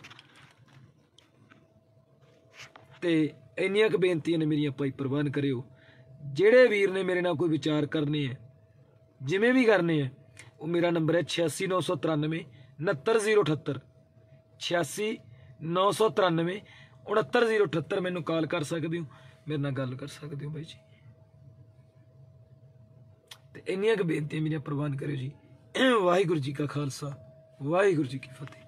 ਤੇ ਇੰਨੀਆਂ ਕੁ ਬੇਨਤੀਆਂ ਨੇ ਮੇਰੀਆਂ ਭਾਈ ਪ੍ਰਵਾਨ ਕਰਿਓ ਜਿਹੜੇ ਵੀਰ ਨੇ ਮੇਰੇ ਨਾਲ ਕੋਈ ਵਿਚਾਰ ਕਰਨੇ ਹੈ ਜਿਵੇਂ ਵੀ ਕਰਨੇ ਹੈ ਉਹ ਮੇਰਾ ਨੰਬਰ ਹੈ 86993 69078 86993 69078 ਮੈਨੂੰ ਕਾਲ ਕਰ ਸਕਦੇ ਹੋ ਮੇਰੇ ਨਾਲ ਗੱਲ ਕਰ ਸਕਦੇ ਹੋ ਬਾਈ ਜੀ ਤੇ ਇੰਨੀਆਂ ਕੁ ਬੇਨਤੀਆਂ ਮੇਰੀਆਂ ਪ੍ਰਵਾਨ ਕਰਿਓ ਜੀ ਵਾਹਿਗੁਰੂ ਜੀ ਕਾ ਖਾਲਸਾ ਵਾਹਿਗੁਰੂ ਜੀ ਕੀ ਫਤਿਹ